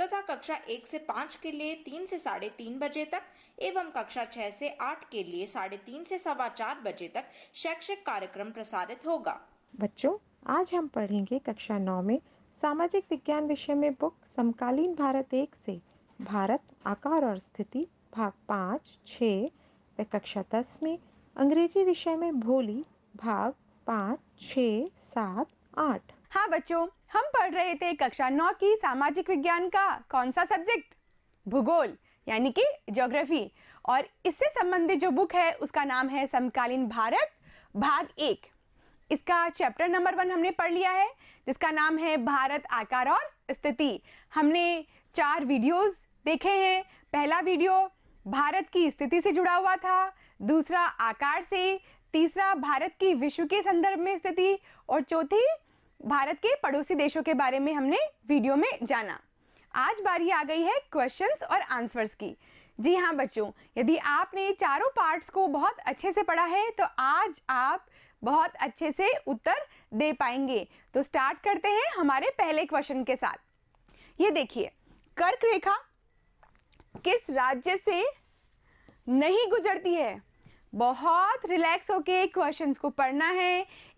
तथा कक्षा एक से पाँच के लिए तीन से साढ़े तीन बजे तक एवं कक्षा छः से आठ के लिए साढ़े तीन से सवा चार बजे तक शैक्षिक कार्यक्रम प्रसारित होगा बच्चों आज हम पढ़ेंगे कक्षा नौ में सामाजिक विज्ञान विषय में बुक समकालीन भारत एक से भारत आकार और स्थिति भाग पाँच छः व कक्षा दस में अंग्रेजी विषय में भोली भाग पाँच छः सात आठ हाँ बच्चों हम पढ़ रहे थे कक्षा नौ की सामाजिक विज्ञान का कौन सा सब्जेक्ट भूगोल यानी कि ज्योग्राफी और इससे संबंधित जो बुक है उसका नाम है समकालीन भारत भाग एक इसका चैप्टर नंबर वन हमने पढ़ लिया है जिसका नाम है भारत आकार और स्थिति हमने चार वीडियोस देखे हैं पहला वीडियो भारत की स्थिति से जुड़ा हुआ था दूसरा आकार से तीसरा भारत की विश्व के संदर्भ में स्थिति और चौथी भारत के पड़ोसी देशों के बारे में हमने वीडियो में जाना आज बारी आ गई है क्वेश्चंस और आंसर्स की जी हाँ बच्चों यदि आपने ये चारों पार्ट्स को बहुत अच्छे से पढ़ा है तो आज आप बहुत अच्छे से उत्तर दे पाएंगे तो स्टार्ट करते हैं हमारे पहले क्वेश्चन के साथ ये देखिए कर्क रेखा किस राज्य से नहीं गुजरती है बहुत रिलैक्स होके क्वेश्चंस को पढ़ना है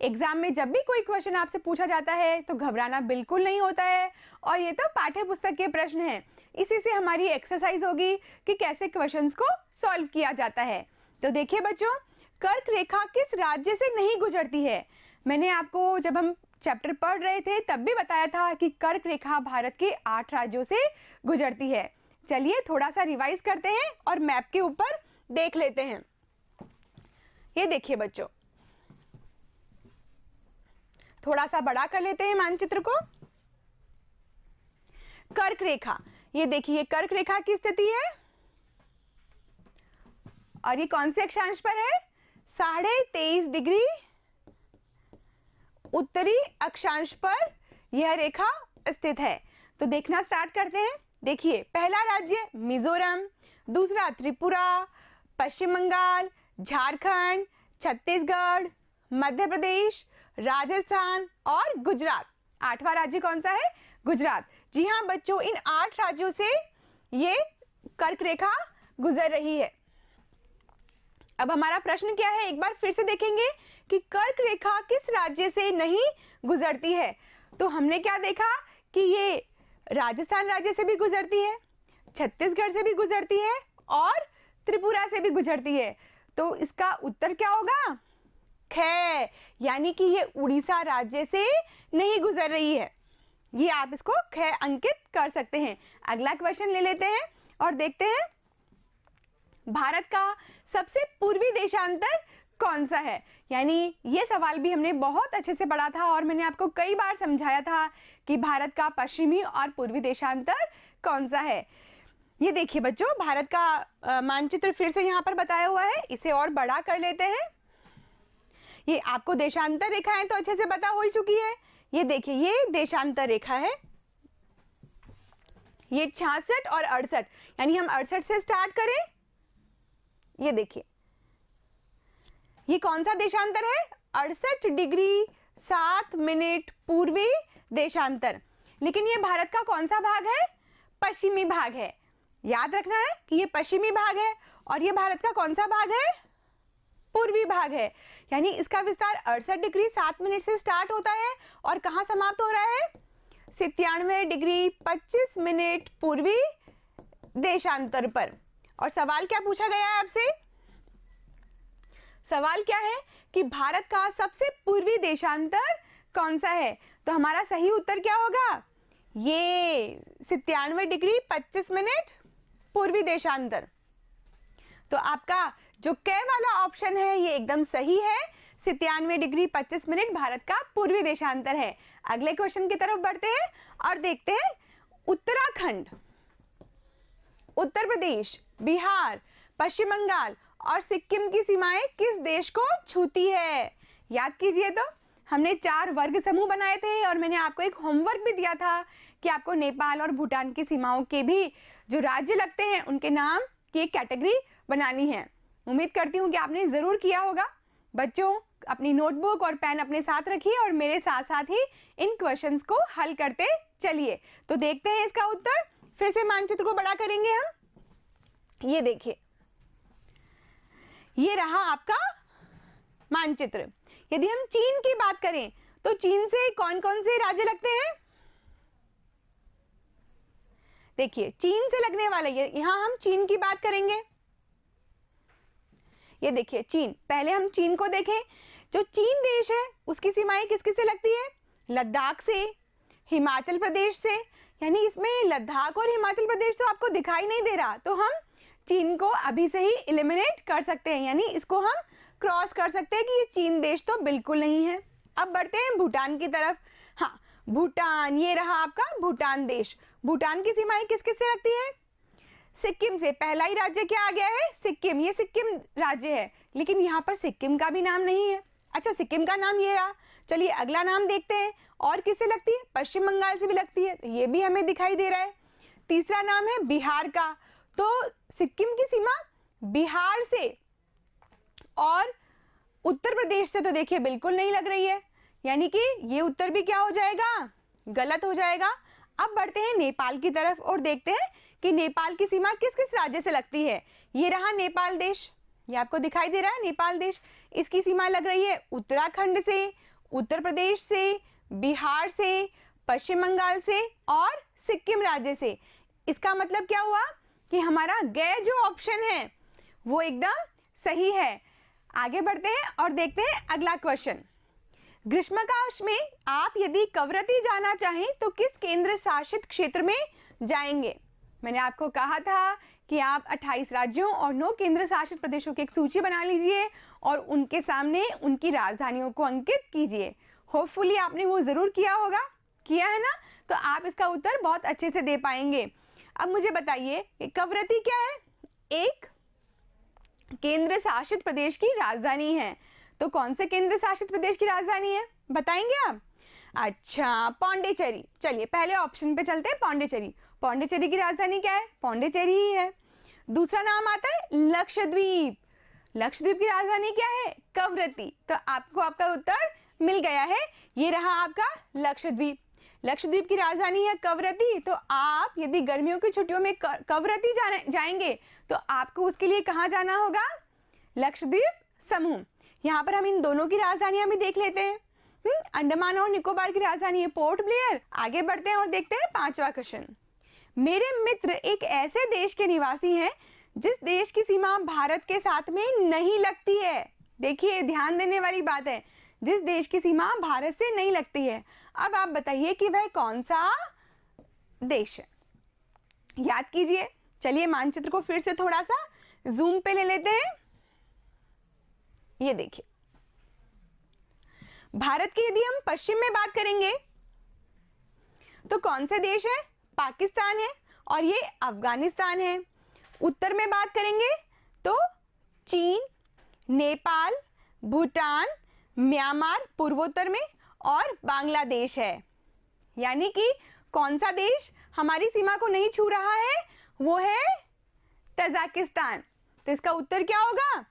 एग्ज़ाम में जब भी कोई क्वेश्चन आपसे पूछा जाता है तो घबराना बिल्कुल नहीं होता है और ये तो पाठ्य पुस्तक के प्रश्न हैं इसी से हमारी एक्सरसाइज होगी कि कैसे क्वेश्चंस को सॉल्व किया जाता है तो देखिए बच्चों कर्क रेखा किस राज्य से नहीं गुजरती है मैंने आपको जब हम चैप्टर पढ़ रहे थे तब भी बताया था कि कर्क रेखा भारत के आठ राज्यों से गुजरती है चलिए थोड़ा सा रिवाइज करते हैं और मैप के ऊपर देख लेते हैं ये देखिए बच्चों थोड़ा सा बड़ा कर लेते हैं मानचित्र को कर्क रेखा ये देखिए कर्क रेखा की स्थिति है और ये कौन से अक्षांश पर है साढ़े तेईस डिग्री उत्तरी अक्षांश पर यह रेखा स्थित है तो देखना स्टार्ट करते हैं देखिए पहला राज्य मिजोरम दूसरा त्रिपुरा पश्चिम बंगाल झारखंड छत्तीसगढ़ मध्य प्रदेश राजस्थान और गुजरात आठवां राज्य कौन सा है गुजरात जी हाँ बच्चों इन आठ राज्यों से ये कर्क रेखा गुजर रही है अब हमारा प्रश्न क्या है एक बार फिर से देखेंगे कि कर्क रेखा किस राज्य से नहीं गुजरती है तो हमने क्या देखा कि ये राजस्थान राज्य से भी गुजरती है छत्तीसगढ़ से भी गुजरती है और त्रिपुरा से भी गुजरती है तो इसका उत्तर क्या होगा खै यानी कि ये उड़ीसा राज्य से नहीं गुजर रही है ये आप इसको खै अंकित कर सकते हैं अगला क्वेश्चन ले लेते हैं और देखते हैं भारत का सबसे पूर्वी देशांतर कौन सा है यानी ये सवाल भी हमने बहुत अच्छे से पढ़ा था और मैंने आपको कई बार समझाया था कि भारत का पश्चिमी और पूर्वी देशांतर कौन सा है ये देखिए बच्चों भारत का मानचित्र फिर से यहाँ पर बताया हुआ है इसे और बड़ा कर लेते हैं ये आपको देशांतर रेखाएं तो अच्छे से पता हो चुकी है ये देखिए ये देशांतर रेखा है ये छियासठ और अड़सठ यानी हम अड़सठ से स्टार्ट करें ये देखिए ये कौन सा देशांतर है अड़सठ डिग्री सात मिनट पूर्वी देशांतर लेकिन ये भारत का कौन सा भाग है पश्चिमी भाग है याद रखना है कि ये पश्चिमी भाग है और ये भारत का कौन सा भाग है पूर्वी भाग है यानी इसका विस्तार अड़सठ डिग्री सात मिनट से स्टार्ट होता है और कहा समाप्त हो रहा है सितयानवे डिग्री पच्चीस मिनट पूर्वी देशांतर पर और सवाल क्या पूछा गया है आपसे सवाल क्या है कि भारत का सबसे पूर्वी देशांतर कौन सा है तो हमारा सही उत्तर क्या होगा ये सितानवे डिग्री पच्चीस मिनट पूर्वी देशांतर तो आपका जो कै वाला ऑप्शन है ये एकदम सही है सितयानवे डिग्री 25 मिनट भारत का पूर्वी देशांतर है अगले क्वेश्चन की तरफ बढ़ते हैं और देखते हैं उत्तराखंड उत्तर प्रदेश बिहार पश्चिम बंगाल और सिक्किम की सीमाएं किस देश को छूती है याद कीजिए तो हमने चार वर्ग समूह बनाए थे और मैंने आपको एक होमवर्क भी दिया था कि आपको नेपाल और भूटान की सीमाओं के भी जो राज्य लगते हैं उनके नाम की एक कैटेगरी बनानी है उम्मीद करती हूँ कि आपने ज़रूर किया होगा बच्चों अपनी नोटबुक और पेन अपने साथ रखिए और मेरे साथ साथ ही इन क्वेश्चंस को हल करते चलिए तो देखते हैं इसका उत्तर फिर से मानचित्र को बड़ा करेंगे हम ये देखिए ये रहा आपका मानचित्र यदि हम चीन की बात करें तो चीन से कौन कौन से राज्य लगते हैं देखिए चीन से लगने वाला ये यहां हम चीन की बात करेंगे ये देखिए चीन पहले हम चीन को देखें जो चीन देश है उसकी सीमाएं किस किस से लगती है लद्दाख से हिमाचल प्रदेश से यानी इसमें लद्दाख और हिमाचल प्रदेश तो आपको दिखाई नहीं दे रहा तो हम चीन को अभी से ही इलिमिनेट कर सकते हैं यानी इसको हम क्रॉस कर सकते हैं कि ये चीन देश तो बिल्कुल नहीं है अब बढ़ते हैं भूटान की तरफ हाँ भूटान ये रहा आपका भूटान देश भूटान की सीमाएं किस किस से लगती है सिक्किम से पहला ही राज्य क्या आ गया है सिक्किम ये सिक्किम राज्य है लेकिन यहाँ पर सिक्किम का भी नाम नहीं है अच्छा सिक्किम का नाम ये रहा चलिए अगला नाम देखते हैं और किससे लगती है पश्चिम बंगाल से भी लगती है तो ये भी हमें दिखाई दे रहा है तीसरा नाम है बिहार का तो सिक्किम की सीमा बिहार से और उत्तर प्रदेश से तो देखिए बिल्कुल नहीं लग रही है यानी कि ये उत्तर भी क्या हो जाएगा गलत हो जाएगा अब बढ़ते हैं नेपाल की तरफ और देखते हैं कि नेपाल की सीमा किस किस राज्य से लगती है ये रहा नेपाल देश ये आपको दिखाई दे रहा है नेपाल देश इसकी सीमा लग रही है उत्तराखंड से उत्तर प्रदेश से बिहार से पश्चिम बंगाल से और सिक्किम राज्य से इसका मतलब क्या हुआ कि हमारा गय जो ऑप्शन है वो एकदम सही है आगे बढ़ते हैं और देखते हैं अगला क्वेश्चन ग्रीष्मकाश में आप यदि कवरती जाना चाहें तो किस केंद्र शासित क्षेत्र में जाएंगे मैंने आपको कहा था कि आप 28 राज्यों और 9 केंद्र शासित प्रदेशों की एक सूची बना लीजिए और उनके सामने उनकी राजधानियों को अंकित कीजिए होपफुली आपने वो ज़रूर किया होगा किया है ना तो आप इसका उत्तर बहुत अच्छे से दे पाएंगे अब मुझे बताइए कवरती क्या है एक केंद्र शासित प्रदेश की राजधानी है तो कौन से केंद्र शासित प्रदेश की राजधानी है बताएंगे आप अच्छा पौंडेचेरी चलिए पहले ऑप्शन पे चलते हैं पौंडेचेरी पौंडेचेरी की राजधानी क्या है पौंडेचेरी ही है दूसरा नाम आता है लक्षद्वीप लक्षद्वीप की राजधानी क्या है कवरती तो आपको आपका उत्तर मिल गया है ये रहा आपका लक्षद्वीप लक्षद्वीप की राजधानी है कवरती तो आप यदि गर्मियों की छुट्टियों में कवरती जाएंगे तो आपको उसके लिए कहाँ जाना होगा लक्षद्वीप समूह यहाँ पर हम इन दोनों की राजधानियां भी देख लेते हैं हम्म, अंडमान और निकोबार की राजधानी है पोर्ट ब्लेयर आगे बढ़ते हैं और देखते हैं पांचवा क्वेश्चन मेरे मित्र एक ऐसे देश के निवासी हैं जिस देश की सीमा भारत के साथ में नहीं लगती है देखिए ध्यान देने वाली बात है जिस देश की सीमा भारत से नहीं लगती है अब आप बताइए कि वह कौन सा देश है याद कीजिए चलिए मानचित्र को फिर से थोड़ा सा जूम पे ले लेते हैं ये देखिए भारत की यदि हम पश्चिम में बात करेंगे तो कौन से देश है पाकिस्तान है और ये अफगानिस्तान है उत्तर में बात करेंगे तो चीन नेपाल भूटान म्यांमार पूर्वोत्तर में और बांग्लादेश है यानी कि कौन सा देश हमारी सीमा को नहीं छू रहा है वो है तजाकिस्तान तो इसका उत्तर क्या होगा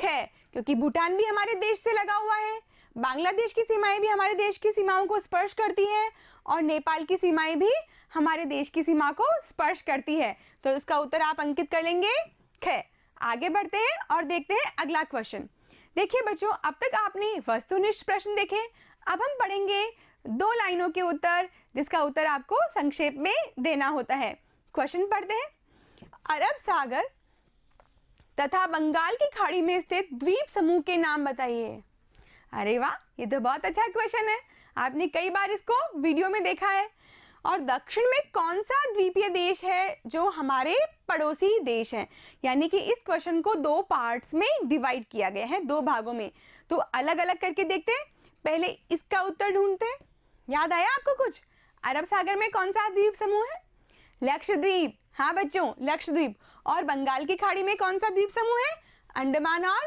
खैर क्योंकि भूटान भी हमारे देश से लगा हुआ है बांग्लादेश की सीमाएं भी हमारे देश की सीमाओं को स्पर्श करती हैं और नेपाल की सीमाएं भी हमारे देश की सीमा को स्पर्श करती है तो इसका उत्तर आप अंकित कर लेंगे ख आगे बढ़ते हैं और देखते हैं अगला क्वेश्चन देखिए बच्चों अब तक आपने वस्तुनिष्ठ प्रश्न देखे अब हम पढ़ेंगे दो लाइनों के उत्तर जिसका उत्तर आपको संक्षेप में देना होता है क्वेश्चन पढ़ते हैं अरब सागर तथा बंगाल की खाड़ी में स्थित द्वीप समूह के नाम बताइए अरे वाह ये तो बहुत अच्छा क्वेश्चन है आपने कई बार इसको वीडियो में देखा है और दक्षिण में कौन सा द्वीपीय देश है जो हमारे पड़ोसी देश है यानी कि इस क्वेश्चन को दो पार्ट्स में डिवाइड किया गया है दो भागों में तो अलग अलग करके देखते हैं पहले इसका उत्तर ढूंढते याद आया आपको कुछ अरब सागर में कौन सा द्वीप समूह है लक्षद्वीप हाँ बच्चों लक्षद्वीप और बंगाल की खाड़ी में कौन सा द्वीप समूह है अंडमान और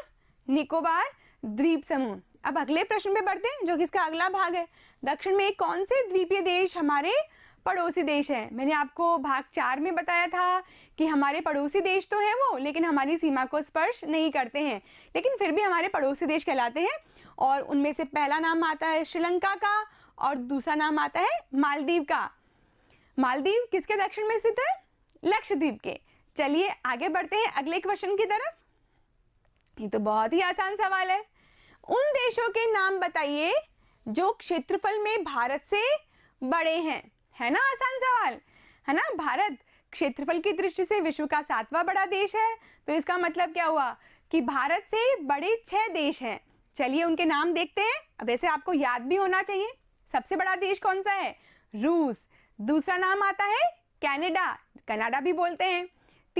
निकोबार द्वीप समूह अब अगले प्रश्न पे बढ़ते हैं जो कि इसका अगला भाग है दक्षिण में कौन से द्वीपीय देश हमारे पड़ोसी देश है मैंने आपको भाग चार में बताया था कि हमारे पड़ोसी देश तो है वो लेकिन हमारी सीमा को स्पर्श नहीं करते हैं लेकिन फिर भी हमारे पड़ोसी देश कहलाते हैं और उनमें से पहला नाम आता है श्रीलंका का और दूसरा नाम आता है मालदीव का मालदीव किसके दक्षिण में स्थित है लक्षद्वीप के चलिए आगे बढ़ते हैं अगले क्वेश्चन की तरफ ये तो बहुत ही आसान सवाल है उन देशों के नाम बताइए जो क्षेत्रफल में भारत से बड़े हैं है ना आसान सवाल है ना भारत क्षेत्रफल की दृष्टि से विश्व का सातवां बड़ा देश है तो इसका मतलब क्या हुआ कि भारत से बड़े छह देश हैं चलिए उनके नाम देखते हैं वैसे आपको याद भी होना चाहिए सबसे बड़ा देश कौन सा है रूस दूसरा नाम आता है कनाडा कनाडा भी बोलते हैं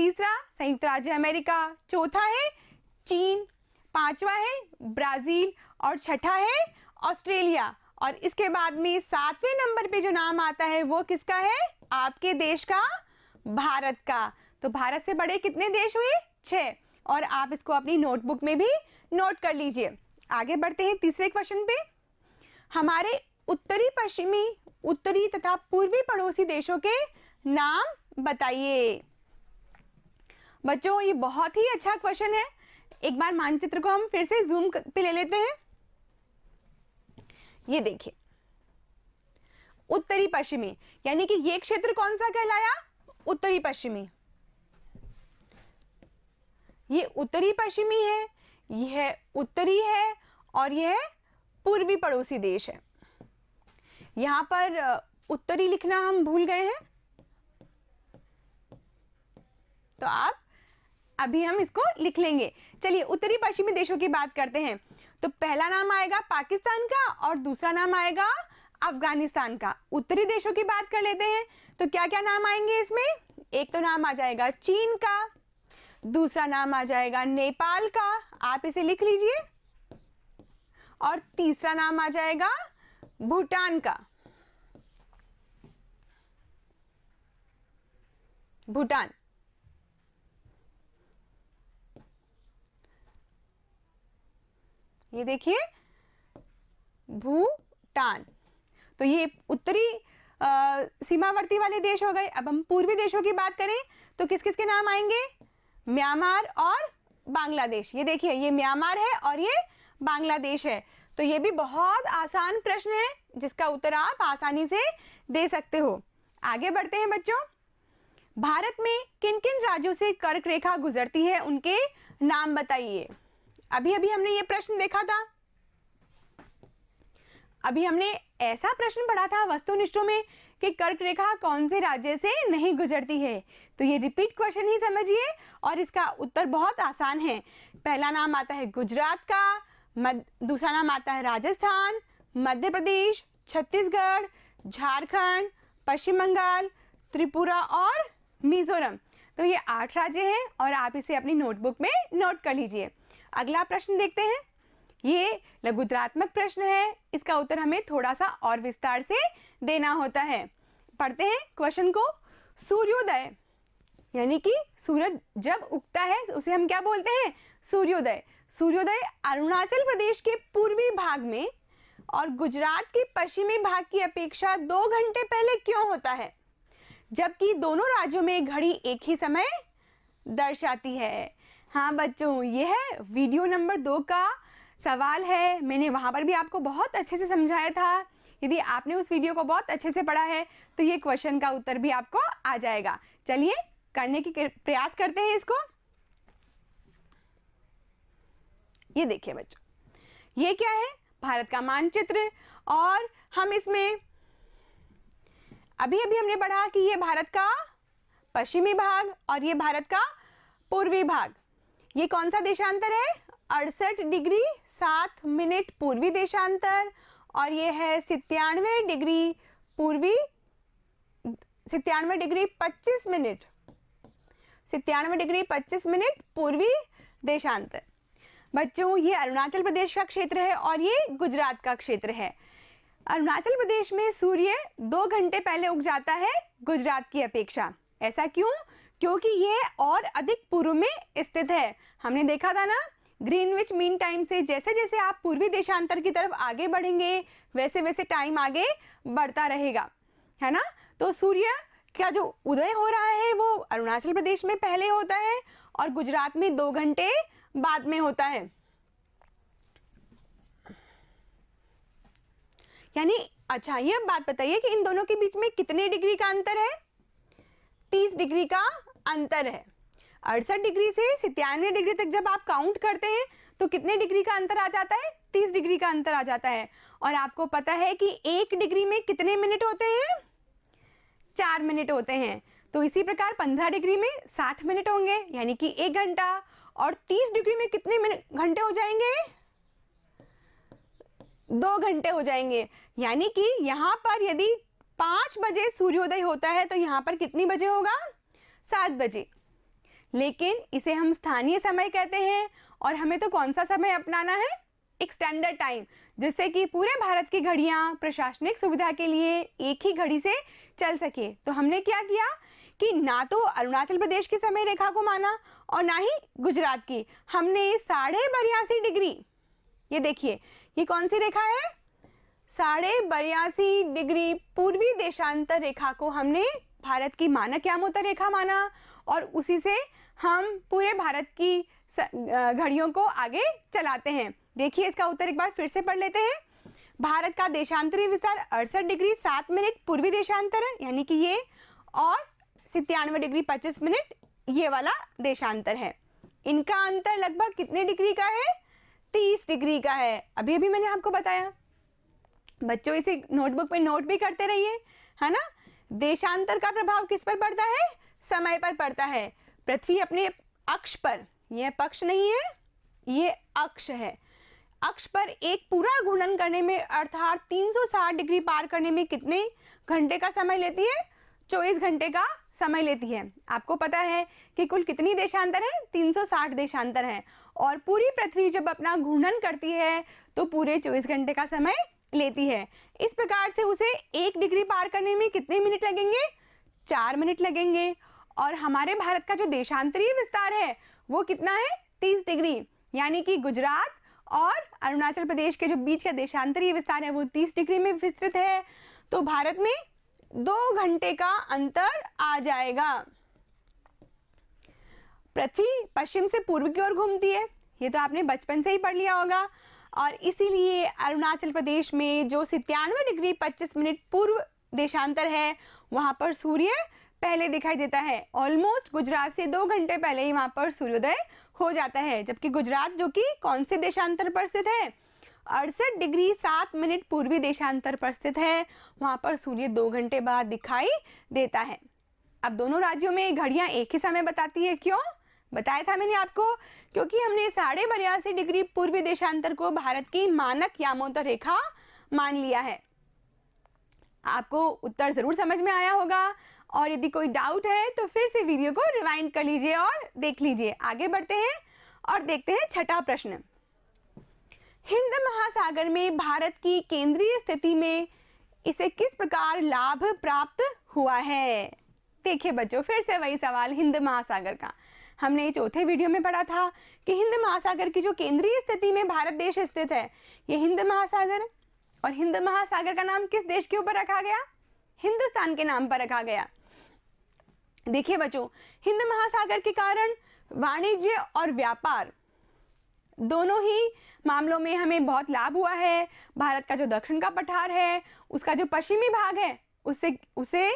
तीसरा संयुक्त राज्य अमेरिका चौथा है चीन पांचवा है ब्राज़ील और छठा है ऑस्ट्रेलिया और इसके बाद में सातवें नंबर पे जो नाम आता है वो किसका है आपके देश का भारत का तो भारत से बड़े कितने देश हुए छः और आप इसको अपनी नोटबुक में भी नोट कर लीजिए आगे बढ़ते हैं तीसरे क्वेश्चन पे हमारे उत्तरी पश्चिमी उत्तरी तथा पूर्वी पड़ोसी देशों के नाम बताइए बच्चों ये बहुत ही अच्छा क्वेश्चन है एक बार मानचित्र को हम फिर से जूम पे ले लेते हैं ये देखिए उत्तरी पश्चिमी यानी कि ये क्षेत्र कौन सा कहलाया उत्तरी पश्चिमी ये उत्तरी पश्चिमी है यह उत्तरी है और यह पूर्वी पड़ोसी देश है यहां पर उत्तरी लिखना हम भूल गए हैं तो आप अभी हम इसको लिख लेंगे चलिए उत्तरी पश्चिमी देशों की बात करते हैं तो पहला नाम आएगा पाकिस्तान का और दूसरा नाम आएगा अफगानिस्तान का उत्तरी देशों की बात कर लेते हैं तो क्या क्या नाम आएंगे इसमें एक तो नाम आ जाएगा चीन का दूसरा नाम आ जाएगा नेपाल का आप इसे लिख लीजिए और तीसरा नाम आ जाएगा भूटान का भूटान ये देखिए भूटान तो ये उत्तरी सीमावर्ती वाले देश हो गए अब हम पूर्वी देशों की बात करें तो किस किस के नाम आएंगे म्यांमार और बांग्लादेश ये देखिए ये म्यांमार है और ये बांग्लादेश है तो ये भी बहुत आसान प्रश्न है जिसका उत्तर आप आसानी से दे सकते हो आगे बढ़ते हैं बच्चों भारत में किन किन राज्यों से कर्क रेखा गुजरती है उनके नाम बताइए अभी अभी हमने ये प्रश्न देखा था अभी हमने ऐसा प्रश्न पढ़ा था वस्तुनिष्ठों में कि कर्क रेखा कौन से राज्य से नहीं गुजरती है तो ये रिपीट क्वेश्चन ही समझिए और इसका उत्तर बहुत आसान है पहला नाम आता है गुजरात का दूसरा नाम आता है राजस्थान मध्य प्रदेश छत्तीसगढ़ झारखंड पश्चिम बंगाल त्रिपुरा और मिजोरम तो ये आठ राज्य हैं और आप इसे अपनी नोटबुक में नोट कर लीजिए अगला प्रश्न देखते हैं ये लघुतरात्मक प्रश्न है इसका उत्तर हमें थोड़ा सा और विस्तार से देना होता है पढ़ते हैं क्वेश्चन को सूर्योदय यानी कि सूरज जब उगता है उसे हम क्या बोलते हैं सूर्योदय सूर्योदय अरुणाचल प्रदेश के पूर्वी भाग में और गुजरात के पश्चिमी भाग की अपेक्षा दो घंटे पहले क्यों होता है जबकि दोनों राज्यों में घड़ी एक ही समय दर्शाती है हाँ बच्चों ये है वीडियो नंबर दो का सवाल है मैंने वहाँ पर भी आपको बहुत अच्छे से समझाया था यदि आपने उस वीडियो को बहुत अच्छे से पढ़ा है तो ये क्वेश्चन का उत्तर भी आपको आ जाएगा चलिए करने की प्रयास करते हैं इसको ये देखिए बच्चों ये क्या है भारत का मानचित्र और हम इसमें अभी अभी हमने पढ़ा कि ये भारत का पश्चिमी भाग और ये भारत का पूर्वी भाग ये कौन सा देशांतर है अड़सठ डिग्री सात मिनट पूर्वी देशांतर और ये है सितानवे डिग्री पूर्वी सितानवे डिग्री पच्चीस मिनट सितानवे डिग्री पच्चीस मिनट पूर्वी देशांतर बच्चों ये अरुणाचल प्रदेश का क्षेत्र है और ये गुजरात का क्षेत्र है अरुणाचल प्रदेश में सूर्य दो घंटे पहले उग जाता है गुजरात की अपेक्षा ऐसा क्यों क्योंकि ये और अधिक पूर्व में स्थित है हमने देखा था ना ग्रीनविच मीन टाइम से जैसे जैसे आप पूर्वी देशांतर की तरफ आगे बढ़ेंगे वैसे वैसे टाइम आगे बढ़ता रहेगा है ना तो सूर्य का जो उदय हो रहा है वो अरुणाचल प्रदेश में पहले होता है और गुजरात में दो घंटे बाद में होता है यानी अच्छा ये बात बताइए कि इन दोनों के बीच में कितने डिग्री का अंतर है तीस डिग्री का अंतर है अड़सठ डिग्री से सितानवे डिग्री तक जब आप काउंट करते हैं तो कितने डिग्री का अंतर आ जाता है तीस डिग्री का अंतर आ जाता है और आपको पता है कि एक डिग्री में कितने मिनट होते हैं चार मिनट होते हैं तो इसी प्रकार पंद्रह डिग्री में साठ मिनट होंगे यानी कि एक घंटा और तीस डिग्री में कितने मिनट घंटे हो जाएंगे दो घंटे हो जाएंगे यानी कि यहां पर यदि पांच बजे सूर्योदय होता है तो यहां पर कितनी बजे होगा सात बजे लेकिन इसे हम स्थानीय समय कहते हैं और हमें तो कौन सा समय अपनाना है एक स्टैंडर्ड टाइम जिससे कि पूरे भारत की घड़ियां प्रशासनिक सुविधा के लिए एक ही घड़ी से चल सके तो हमने क्या किया कि ना तो अरुणाचल प्रदेश की समय रेखा को माना और ना ही गुजरात की हमने साढ़े बयासी डिग्री ये देखिए ये कौन सी रेखा है साढ़े बयासी डिग्री पूर्वी देशांतर रेखा को हमने भारत की मानक यामोत्तर रेखा माना और उसी से हम पूरे भारत की घड़ियों को आगे चलाते हैं देखिए इसका उत्तर एक बार फिर से पढ़ लेते हैं भारत का देशांतरी विस्तार अड़सठ डिग्री सात मिनट पूर्वी देशांतर है यानी कि ये और सितानवे डिग्री पच्चीस मिनट ये वाला देशांतर है इनका अंतर लगभग कितने डिग्री का है तीस डिग्री का है अभी अभी मैंने आपको बताया बच्चों इसे नोटबुक पे नोट भी करते रहिए है ना देशांतर का प्रभाव किस पर पड़ता है समय पर पड़ता है पृथ्वी अपने अक्ष पर यह पक्ष नहीं है ये अक्ष है अक्ष पर एक पूरा घूर्णन करने में अर्थात 360 डिग्री पार करने में कितने घंटे का समय लेती है चौबीस घंटे का समय लेती है आपको पता है कि कुल कितनी देशांतर है 360 देशांतर है और पूरी पृथ्वी जब अपना घूर्णन करती है तो पूरे चौबीस घंटे का समय लेती है इस प्रकार से उसे एक डिग्री पार करने में कितने मिनट लगेंगे चार मिनट लगेंगे और हमारे भारत का जो देशांतरीय विस्तार है वो कितना है तीस डिग्री यानी कि गुजरात और अरुणाचल प्रदेश के जो बीच का देशांतरीय विस्तार है वो तीस डिग्री में विस्तृत है तो भारत में दो घंटे का अंतर आ जाएगा पृथ्वी पश्चिम से पूर्व की ओर घूमती है ये तो आपने बचपन से ही पढ़ लिया होगा और इसीलिए अरुणाचल प्रदेश में जो सितानवे डिग्री 25 मिनट पूर्व देशांतर है वहाँ पर सूर्य पहले दिखाई देता है ऑलमोस्ट गुजरात से दो घंटे पहले ही वहाँ पर सूर्योदय हो जाता है जबकि गुजरात जो कि कौन से देशांतर पर स्थित है अड़सठ डिग्री सात मिनट पूर्वी देशांतर पर स्थित है वहाँ पर सूर्य दो घंटे बाद दिखाई देता है अब दोनों राज्यों में घड़ियाँ एक ही समय बताती है क्यों बताया था मैंने आपको क्योंकि हमने साढ़े बयासी डिग्री पूर्वी देशांतर को भारत की मानक यामोतर रेखा मान लिया है आपको उत्तर ज़रूर समझ में आया होगा और यदि कोई डाउट है तो फिर से वीडियो को रिवाइंड कर लीजिए और देख लीजिए आगे बढ़ते हैं और देखते हैं छठा प्रश्न हिंद महासागर में भारत की केंद्रीय स्थिति में इसे किस प्रकार लाभ प्राप्त हुआ है देखिए बच्चों फिर से वही सवाल हिंद महासागर का हमने चौथे वीडियो में पढ़ा था कि हिंद महासागर की जो केंद्रीय स्थिति में भारत देश स्थित है ये हिंद महासागर और हिंद महासागर का नाम किस देश के ऊपर रखा गया हिंदुस्तान के नाम पर रखा गया देखिए बच्चों हिंद महासागर के कारण वाणिज्य और व्यापार दोनों ही मामलों में हमें बहुत लाभ हुआ है भारत का जो दक्षिण का पठार है उसका जो पश्चिमी भाग है उससे उसे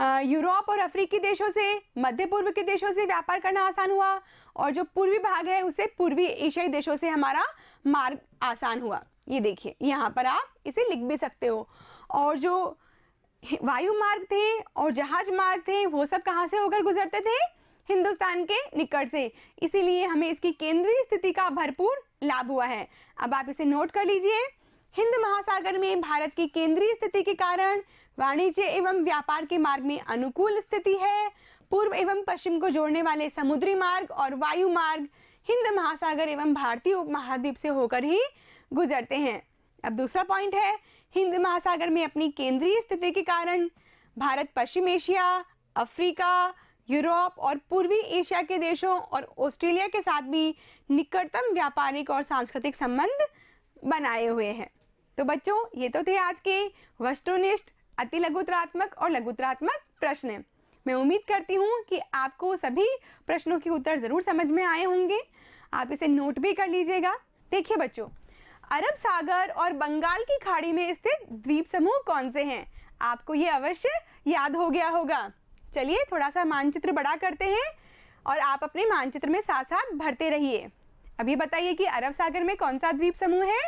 यूरोप और अफ्रीकी देशों से मध्य पूर्व के देशों से व्यापार करना आसान हुआ और जो पूर्वी भाग है उसे पूर्वी एशियाई देशों से हमारा मार्ग आसान हुआ ये देखिए यहाँ पर आप इसे लिख भी सकते हो और जो वायु मार्ग थे और जहाज मार्ग थे वो सब कहाँ से होकर गुजरते थे हिंदुस्तान के निकट से इसीलिए हमें इसकी केंद्रीय स्थिति का भरपूर लाभ हुआ है अब आप इसे नोट कर लीजिए हिंद महासागर में भारत की केंद्रीय स्थिति के कारण वाणिज्य एवं व्यापार के मार्ग में अनुकूल स्थिति है पूर्व एवं पश्चिम को जोड़ने वाले समुद्री मार्ग और वायु मार्ग हिंद महासागर एवं भारतीय उपमहाद्वीप से होकर ही गुजरते हैं अब दूसरा पॉइंट है हिंद महासागर में अपनी केंद्रीय स्थिति के कारण भारत पश्चिम एशिया अफ्रीका यूरोप और पूर्वी एशिया के देशों और ऑस्ट्रेलिया के साथ भी निकटतम व्यापारिक और सांस्कृतिक संबंध बनाए हुए हैं तो बच्चों ये तो थे आज के वस्तुनिष्ठ अति लघुतरात्मक और लघुतरात्मक प्रश्न मैं उम्मीद करती हूँ कि आपको सभी प्रश्नों के उत्तर ज़रूर समझ में आए होंगे आप इसे नोट भी कर लीजिएगा देखिए बच्चों अरब सागर और बंगाल की खाड़ी में स्थित द्वीप समूह कौन से हैं आपको ये अवश्य याद हो गया होगा चलिए थोड़ा सा मानचित्र बड़ा करते हैं और आप अपने मानचित्र में साथ साथ भरते रहिए अभी बताइए कि अरब सागर में कौन सा द्वीप समूह है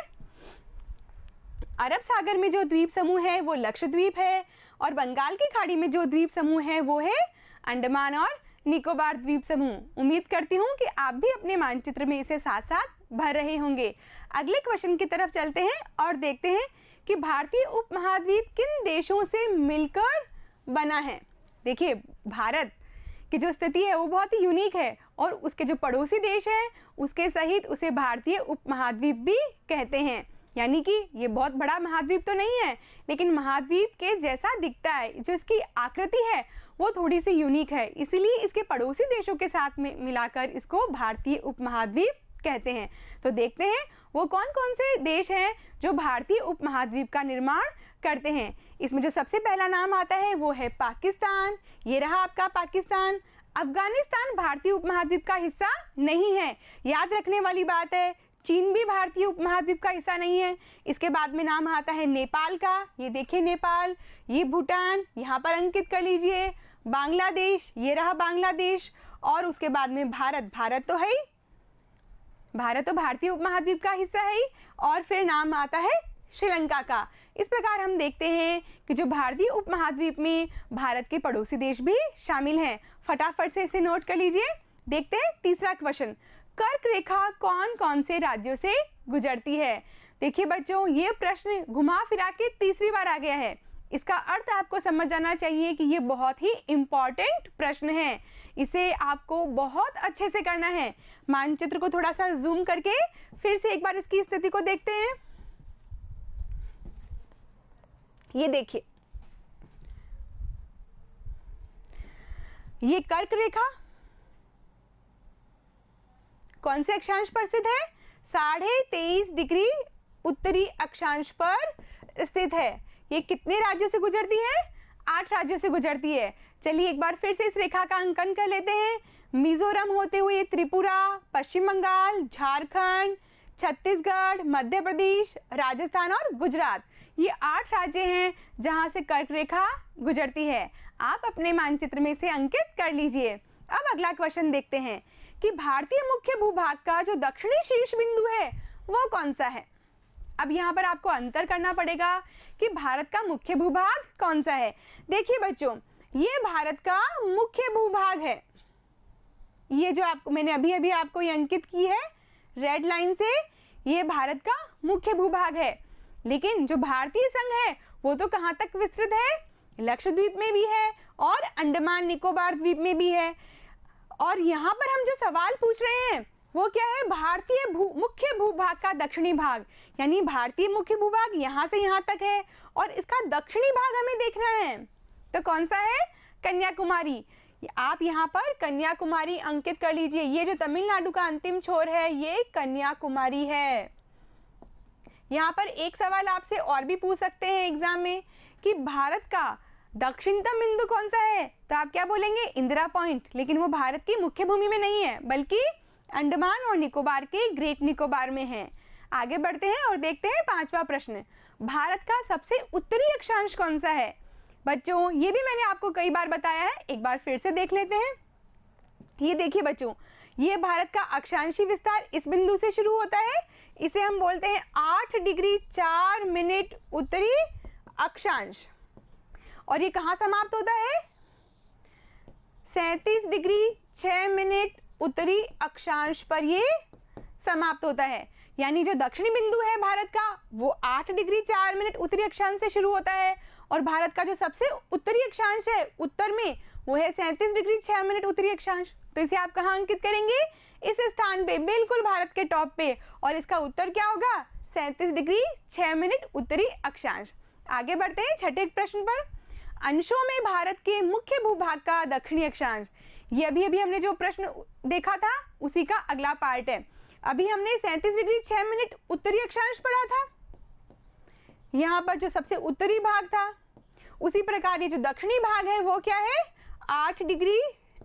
अरब सागर में जो द्वीप समूह है वो लक्षद्वीप है और बंगाल की खाड़ी में जो द्वीप समूह है वो है अंडमान और निकोबार द्वीप समूह उम्मीद करती हूँ कि आप भी अपने मानचित्र में इसे साथ साथ भर रहे होंगे अगले क्वेश्चन की तरफ चलते हैं और देखते हैं कि भारतीय उप महाद्वीप किन देशों से मिलकर बना है देखिए भारत की जो स्थिति है वो बहुत ही यूनिक है और उसके जो पड़ोसी देश हैं उसके सहित उसे भारतीय उपमहाद्वीप भी कहते हैं यानी कि ये बहुत बड़ा महाद्वीप तो नहीं है लेकिन महाद्वीप के जैसा दिखता है जो इसकी आकृति है वो थोड़ी सी यूनिक है इसीलिए इसके पड़ोसी देशों के साथ में मिलाकर इसको भारतीय उपमहाद्वीप कहते हैं तो देखते हैं वो कौन कौन से देश हैं जो भारतीय उपमहाद्वीप का निर्माण करते हैं इसमें जो सबसे पहला नाम आता है वो है पाकिस्तान ये रहा आपका पाकिस्तान अफगानिस्तान भारतीय उपमहाद्वीप का हिस्सा नहीं है याद रखने वाली बात है चीन भी भारतीय उपमहाद्वीप का हिस्सा नहीं है इसके बाद में नाम आता है नेपाल का ये देखिए नेपाल ये भूटान यहाँ पर अंकित कर लीजिए बांग्लादेश ये रहा बांग्लादेश और उसके बाद में भारत भारत तो है ही भारत तो भारतीय उपमहाद्वीप का हिस्सा है ही और फिर नाम आता है श्रीलंका का इस प्रकार हम देखते हैं कि जो भारतीय उपमहाद्वीप में भारत के पड़ोसी देश भी शामिल हैं फटाफट से इसे नोट कर लीजिए देखते हैं तीसरा क्वेश्चन कर्क रेखा कौन कौन से राज्यों से गुजरती है देखिए बच्चों ये प्रश्न घुमा फिरा के तीसरी बार आ गया है इसका अर्थ आपको समझ जाना चाहिए कि ये बहुत ही इम्पॉर्टेंट प्रश्न है इसे आपको बहुत अच्छे से करना है मानचित्र को थोड़ा सा जूम करके फिर से एक बार इसकी स्थिति को देखते हैं ये देखिए ये कर्क रेखा कौन से अक्षांश पर स्थित है साढ़े तेईस डिग्री उत्तरी अक्षांश पर स्थित है ये कितने राज्यों से गुजरती है आठ राज्यों से गुजरती है चलिए एक बार फिर से इस रेखा का अंकन कर लेते हैं मिजोरम होते हुए त्रिपुरा पश्चिम बंगाल झारखंड छत्तीसगढ़ मध्य प्रदेश राजस्थान और गुजरात ये आठ राज्य हैं जहाँ से कर्क रेखा गुजरती है आप अपने मानचित्र में इसे अंकित कर लीजिए अब अगला क्वेश्चन देखते हैं कि भारतीय मुख्य भूभाग का जो दक्षिणी शीर्ष बिंदु है वो कौन सा है अब यहाँ पर आपको अंतर करना पड़ेगा कि भारत का मुख्य भूभाग कौन सा है देखिए बच्चों ये भारत का मुख्य भूभाग है ये जो आपको मैंने अभी अभी आपको ये अंकित की है रेड लाइन से ये भारत का मुख्य भूभाग है लेकिन जो भारतीय संघ है वो तो कहाँ तक विस्तृत है लक्षद्वीप में भी है और अंडमान निकोबार द्वीप में भी है और यहाँ पर हम जो सवाल पूछ रहे हैं वो क्या है भारतीय भू मुख्य भूभाग का दक्षिणी भाग यानी भारतीय मुख्य भूभाग यहाँ से यहाँ तक है और इसका दक्षिणी भाग हमें देखना है तो कौन सा है कन्याकुमारी आप यहाँ पर कन्याकुमारी अंकित कर लीजिए ये जो तमिलनाडु का अंतिम छोर है ये कन्याकुमारी है यहाँ पर एक सवाल आपसे और भी पूछ सकते हैं एग्जाम में कि भारत का दक्षिणतम बिंदु कौन सा है तो आप क्या बोलेंगे इंदिरा पॉइंट लेकिन वो भारत की मुख्य भूमि में नहीं है बल्कि अंडमान और निकोबार के ग्रेट निकोबार में है आगे बढ़ते हैं और देखते हैं पांचवा प्रश्न भारत का सबसे उत्तरी अक्षांश कौन सा है बच्चों ये भी मैंने आपको कई बार बताया है एक बार फिर से देख लेते हैं ये देखिए बच्चों ये भारत का अक्षांशी विस्तार इस बिंदु से शुरू होता है इसे हम बोलते हैं आठ डिग्री चार मिनट उत्तरी अक्षांश और ये कहाँ समाप्त होता है सैतीस डिग्री छ मिनट उत्तरी अक्षांश पर ये समाप्त होता है यानी जो दक्षिणी बिंदु है भारत का वो आठ डिग्री चार मिनट उत्तरी अक्षांश से शुरू होता है और भारत का जो सबसे उत्तरी अक्षांश है उत्तर में वो है सैंतीस डिग्री छह मिनट उत्तरी अक्षांश तो इसे आप कहा अंकित करेंगे इस स्थान पे बिल्कुल भारत के टॉप पे और इसका उत्तर क्या होगा सैंतीस डिग्री छह मिनट उत्तरी अक्षांश आगे बढ़ते हैं छठे प्रश्न पर अंशों में भारत के मुख्य भूभाग का दक्षिणी अक्षांश ये अभी अभी हमने जो प्रश्न देखा था उसी का अगला पार्ट है अभी हमने सैंतीस डिग्री छह मिनट उत्तरी अक्षांश पढ़ा था यहाँ पर जो सबसे उत्तरी भाग था उसी प्रकार ये जो दक्षिणी भाग है वो क्या है आठ डिग्री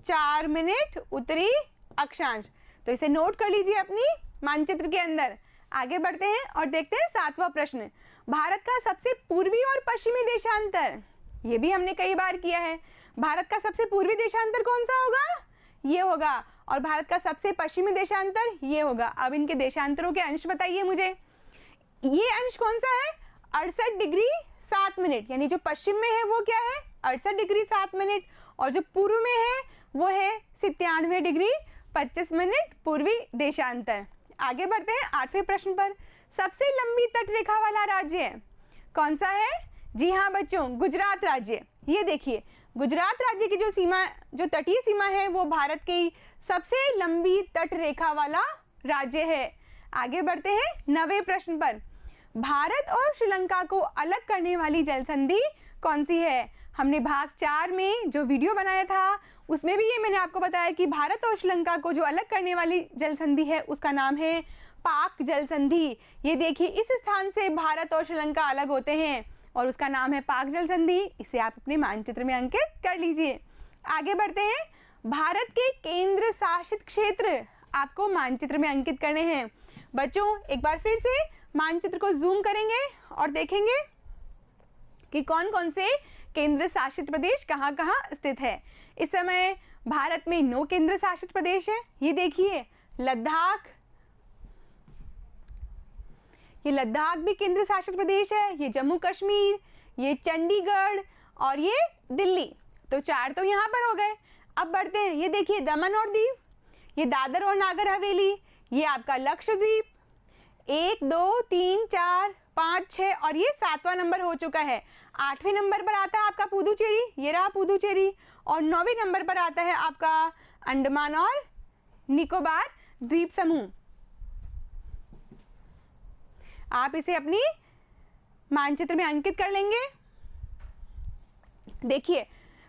चार मिनट उत्तरी अक्षांश तो इसे नोट कर लीजिए अपनी मानचित्र के अंदर आगे बढ़ते हैं और देखते हैं सातवां प्रश्न भारत का सबसे पूर्वी और पश्चिमी देशांतर ये भी हमने कई बार किया है भारत का सबसे पूर्वी देशांतर कौन सा होगा ये होगा और भारत का सबसे पश्चिमी देशांतर ये होगा अब इनके देशांतरों के अंश बताइए मुझे ये अंश कौन सा है अड़सठ डिग्री सात मिनट यानी जो पश्चिम में है वो क्या है अड़सठ डिग्री सात मिनट और जो पूर्व में है वो है सितानवे डिग्री पच्चीस मिनट पूर्वी देशांतर आगे बढ़ते हैं आठवें प्रश्न पर सबसे लंबी तट रेखा वाला राज्य है कौन सा है जी हाँ बच्चों गुजरात राज्य ये देखिए गुजरात राज्य की जो सीमा जो तटीय सीमा है वो भारत की सबसे लंबी तट रेखा वाला राज्य है आगे बढ़ते हैं नवे प्रश्न पर भारत और श्रीलंका को अलग करने वाली जल संधि कौन सी है हमने भाग चार में जो वीडियो बनाया था उसमें भी ये मैंने आपको बताया कि भारत और श्रीलंका को जो अलग करने वाली जल संधि है उसका नाम है पाक जल संधि ये देखिए इस स्थान से भारत और श्रीलंका अलग होते हैं और उसका नाम है पाक जल संधि इसे आप अपने मानचित्र में अंकित कर लीजिए आगे बढ़ते हैं भारत के केंद्र शासित क्षेत्र आपको मानचित्र में अंकित करने हैं बच्चों एक बार फिर से मानचित्र को जूम करेंगे और देखेंगे कि कौन कौन से केंद्र शासित प्रदेश कहाँ कहाँ स्थित है इस समय भारत में नौ केंद्र शासित प्रदेश है ये देखिए लद्दाख ये लद्दाख भी केंद्र शासित प्रदेश है ये जम्मू कश्मीर ये चंडीगढ़ और ये दिल्ली तो चार तो यहाँ पर हो गए अब बढ़ते हैं ये देखिए दमन और दीव ये दादर और नागर हवेली ये आपका लक्षद्वीप एक दो तीन चार पाँच छः और ये सातवां नंबर हो चुका है आठवें नंबर पर आता है आपका पुदुचेरी ये रहा पुदुचेरी और नौवें नंबर पर आता है आपका अंडमान और निकोबार द्वीप समूह आप इसे अपनी मानचित्र में अंकित कर लेंगे देखिए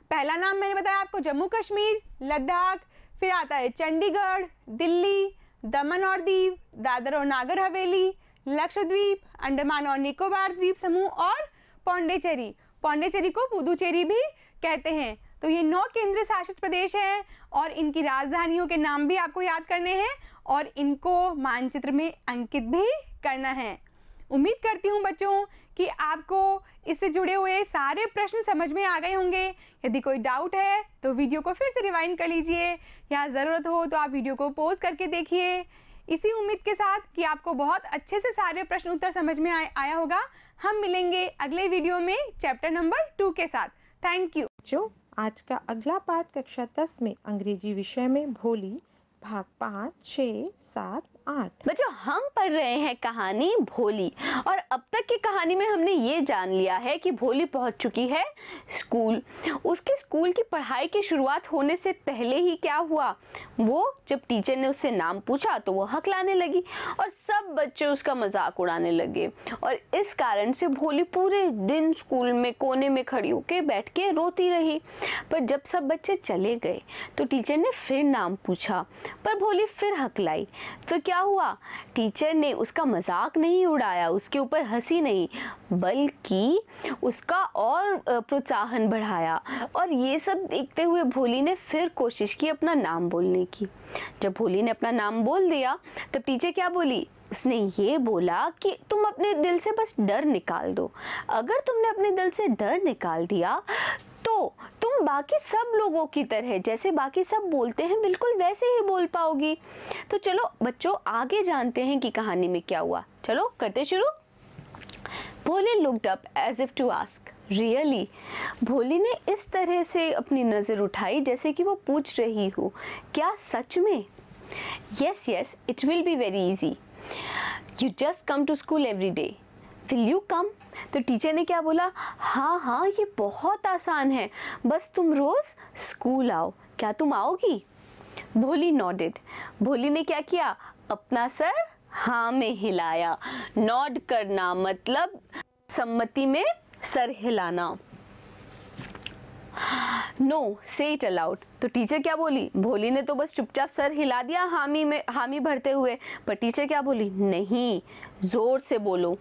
पहला नाम मैंने बताया आपको जम्मू कश्मीर लद्दाख फिर आता है चंडीगढ़ दिल्ली दमन और दीव दादर और नागर हवेली लक्षद्वीप अंडमान और निकोबार द्वीप समूह और पौंडेचेरी पौंडेचेरी को पुदुचेरी भी कहते हैं तो ये नौ केंद्र शासित प्रदेश हैं और इनकी राजधानियों के नाम भी आपको याद करने हैं और इनको मानचित्र में अंकित भी करना है उम्मीद करती हूँ बच्चों कि आपको इससे जुड़े हुए सारे प्रश्न समझ में आ गए होंगे यदि कोई डाउट है तो वीडियो को फिर से रिवाइंड कर लीजिए या ज़रूरत हो तो आप वीडियो को पोज करके देखिए इसी उम्मीद के साथ कि आपको बहुत अच्छे से सारे प्रश्न उत्तर समझ में आ, आया होगा हम मिलेंगे अगले वीडियो में चैप्टर नंबर टू के साथ थैंक यू जो आज का अगला पाठ कक्षा दस में अंग्रेजी विषय में भोली भाग पाँच छः सात आठ बच्चों हम पढ़ रहे हैं कहानी भोली और अब तक की कहानी में हमने ये जान लिया है कि भोली पहुंच चुकी है स्कूल उसके स्कूल की पढ़ाई की शुरुआत होने से पहले ही क्या हुआ वो जब टीचर ने उससे नाम पूछा तो वो हकलाने लगी और सब बच्चे उसका मजाक उड़ाने लगे और इस कारण से भोली पूरे दिन स्कूल में कोने में खड़ी होकर बैठ के रोती रही पर जब सब बच्चे चले गए तो टीचर ने फिर नाम पूछा पर भोली फिर हकलाई तो क्या क्या हुआ टीचर ने उसका मजाक नहीं उड़ाया उसके ऊपर हंसी नहीं बल्कि उसका और प्रोत्साहन बढ़ाया और ये सब देखते हुए भोली ने फिर कोशिश की अपना नाम बोलने की जब भोली ने अपना नाम बोल दिया तब टीचर क्या बोली उसने ये बोला कि तुम अपने दिल से बस डर निकाल दो अगर तुमने अपने दिल से डर निकाल दिया बाकी सब लोगों की तरह जैसे बाकी सब बोलते हैं बिल्कुल वैसे ही बोल पाओगी तो चलो बच्चों आगे जानते हैं कि कहानी में क्या हुआ चलो करते शुरू Bholi looked up as if to ask really Bholi ने इस तरह से अपनी नज़र उठाई जैसे कि वो पूछ रही हो क्या सच में yes yes it will be very easy you just come to school every day will you come तो टीचर ने क्या बोला हाँ हाँ ये बहुत आसान है बस तुम रोज़ स्कूल आओ क्या तुम आओगी भोली नॉडेड भोली ने क्या किया अपना सर हाँ में हिलाया नॉड करना मतलब सम्मति में सर हिलाना नो से इट अलाउड तो टीचर क्या बोली भोली ने तो बस चुपचाप सर हिला दिया हामी में हामी भरते हुए पर टीचर क्या बोली नहीं ज़ोर से बोलो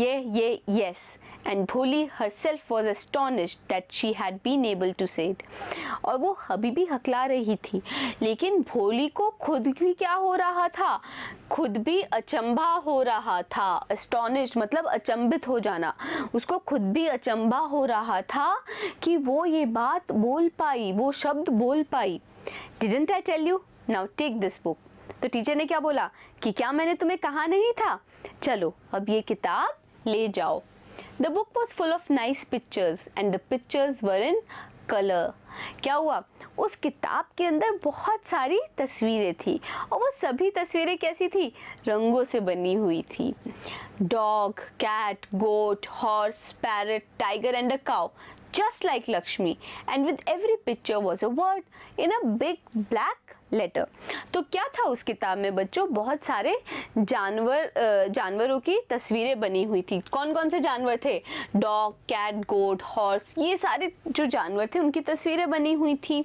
Yeah, yeah, yes. And Bholi herself was astonished that she had been able to say it. और वो अभी भी हकला रही थी लेकिन भोली को खुद भी क्या हो रहा था खुद भी अचंभा हो रहा था अस्टॉनिश्ड मतलब अचंभित हो जाना उसको खुद भी अचंभा हो रहा था कि वो ये बात बोल पाई वो शब्द बोल पाई didn't I tell you now take this book तो टीचर ने क्या बोला कि क्या मैंने तुम्हें कहा नहीं था चलो अब ये किताब ले The book was full of nice pictures and the pictures were in color. क्या हुआ उस किताब के अंदर बहुत सारी तस्वीरें थी और वो सभी तस्वीरें कैसी थी रंगों से बनी हुई थी dog cat goat horse parrot tiger and a cow just like Lakshmi and with every picture was a word in a big black letter तो क्या था उस किताब में बच्चों बहुत सारे जानवर जानवरों की तस्वीरें बनी हुई थी कौन कौन से जानवर थे डॉग कैट गोट हॉर्स ये सारे जो जानवर थे उनकी तस्वीरें तस्वीरें बनी हुई थी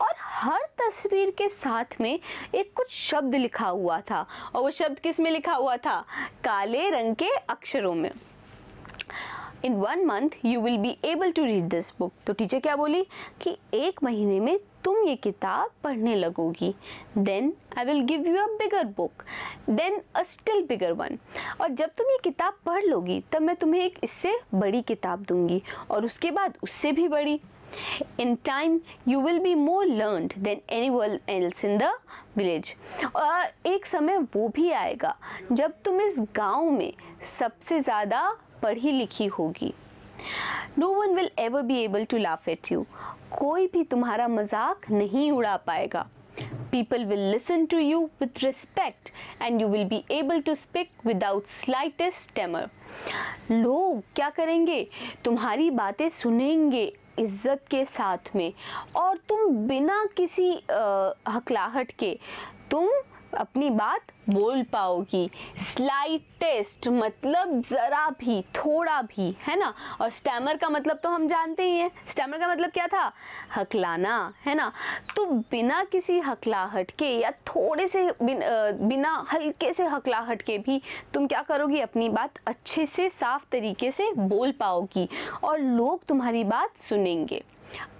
और हर तस्वीर के साथ में एक कुछ शब्द लिखा हुआ था और वो शब्द किस में लिखा हुआ था काले रंग के अक्षरों में in one month you will be able to read this book तो टीचर क्या बोली कि एक महीने में तुम ये किताब पढ़ने लगोगी then I will give you a bigger book then a still bigger one और जब तुम ये किताब पढ़ लोगी तब मैं तुम्हें एक इससे बड़ी किताब दूंगी और उसके बाद उससे भी बड़ी In time, you will be more learned than anyone else in the village. और एक समय वो भी आएगा जब तुम इस गांव में सबसे ज़्यादा पढ़ी लिखी होगी no one will ever be able to laugh at you कोई भी तुम्हारा मजाक नहीं उड़ा पाएगा people will listen to you with respect and you will be able to speak without slightest tremor लोग क्या करेंगे तुम्हारी बातें सुनेंगे इज़्ज़त के साथ में और तुम बिना किसी हकलाहट के तुम अपनी बात बोल पाओगी स्लाइटेस्ट मतलब ज़रा भी थोड़ा भी है ना और स्टैमर का मतलब तो हम जानते ही हैं स्टैमर का मतलब क्या था हकलाना है ना तो बिना किसी हकलाहट के या थोड़े से बिन, बिना हल्के से हकलाहट के भी तुम क्या करोगी अपनी बात अच्छे से साफ तरीके से बोल पाओगी और लोग तुम्हारी बात सुनेंगे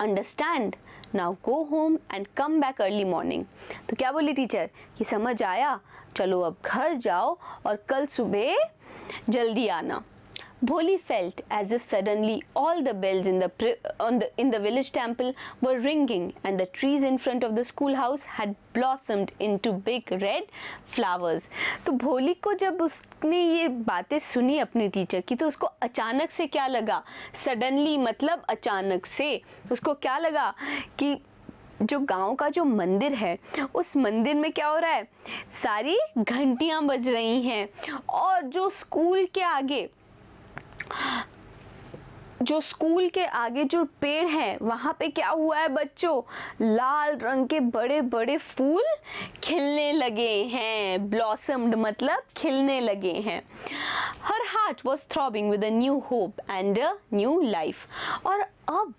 understand now go home and come back early morning तो क्या बोली टीचर कि समझ आया चलो अब घर जाओ और कल सुबह जल्दी आना Bholi felt as if suddenly all the bells in the, on the, in the village temple were ringing and the trees in front of the schoolhouse had blossomed into big red flowers. तो भोली को जब उसने ये बातें सुनी अपने teacher की तो उसको अचानक से क्या लगा सडनली मतलब अचानक से उसको क्या लगा कि जो गांव का जो मंदिर है उस मंदिर में क्या हो रहा है सारी घंटियां बज रही हैं और जो स्कूल के आगे जो स्कूल के आगे जो पेड़ हैं वहाँ पे क्या हुआ है बच्चों लाल रंग के बड़े बड़े फूल खिलने लगे हैं ब्लॉसम्ड मतलब खिलने लगे हैं her heart was throbbing with a new hope and a new life और अब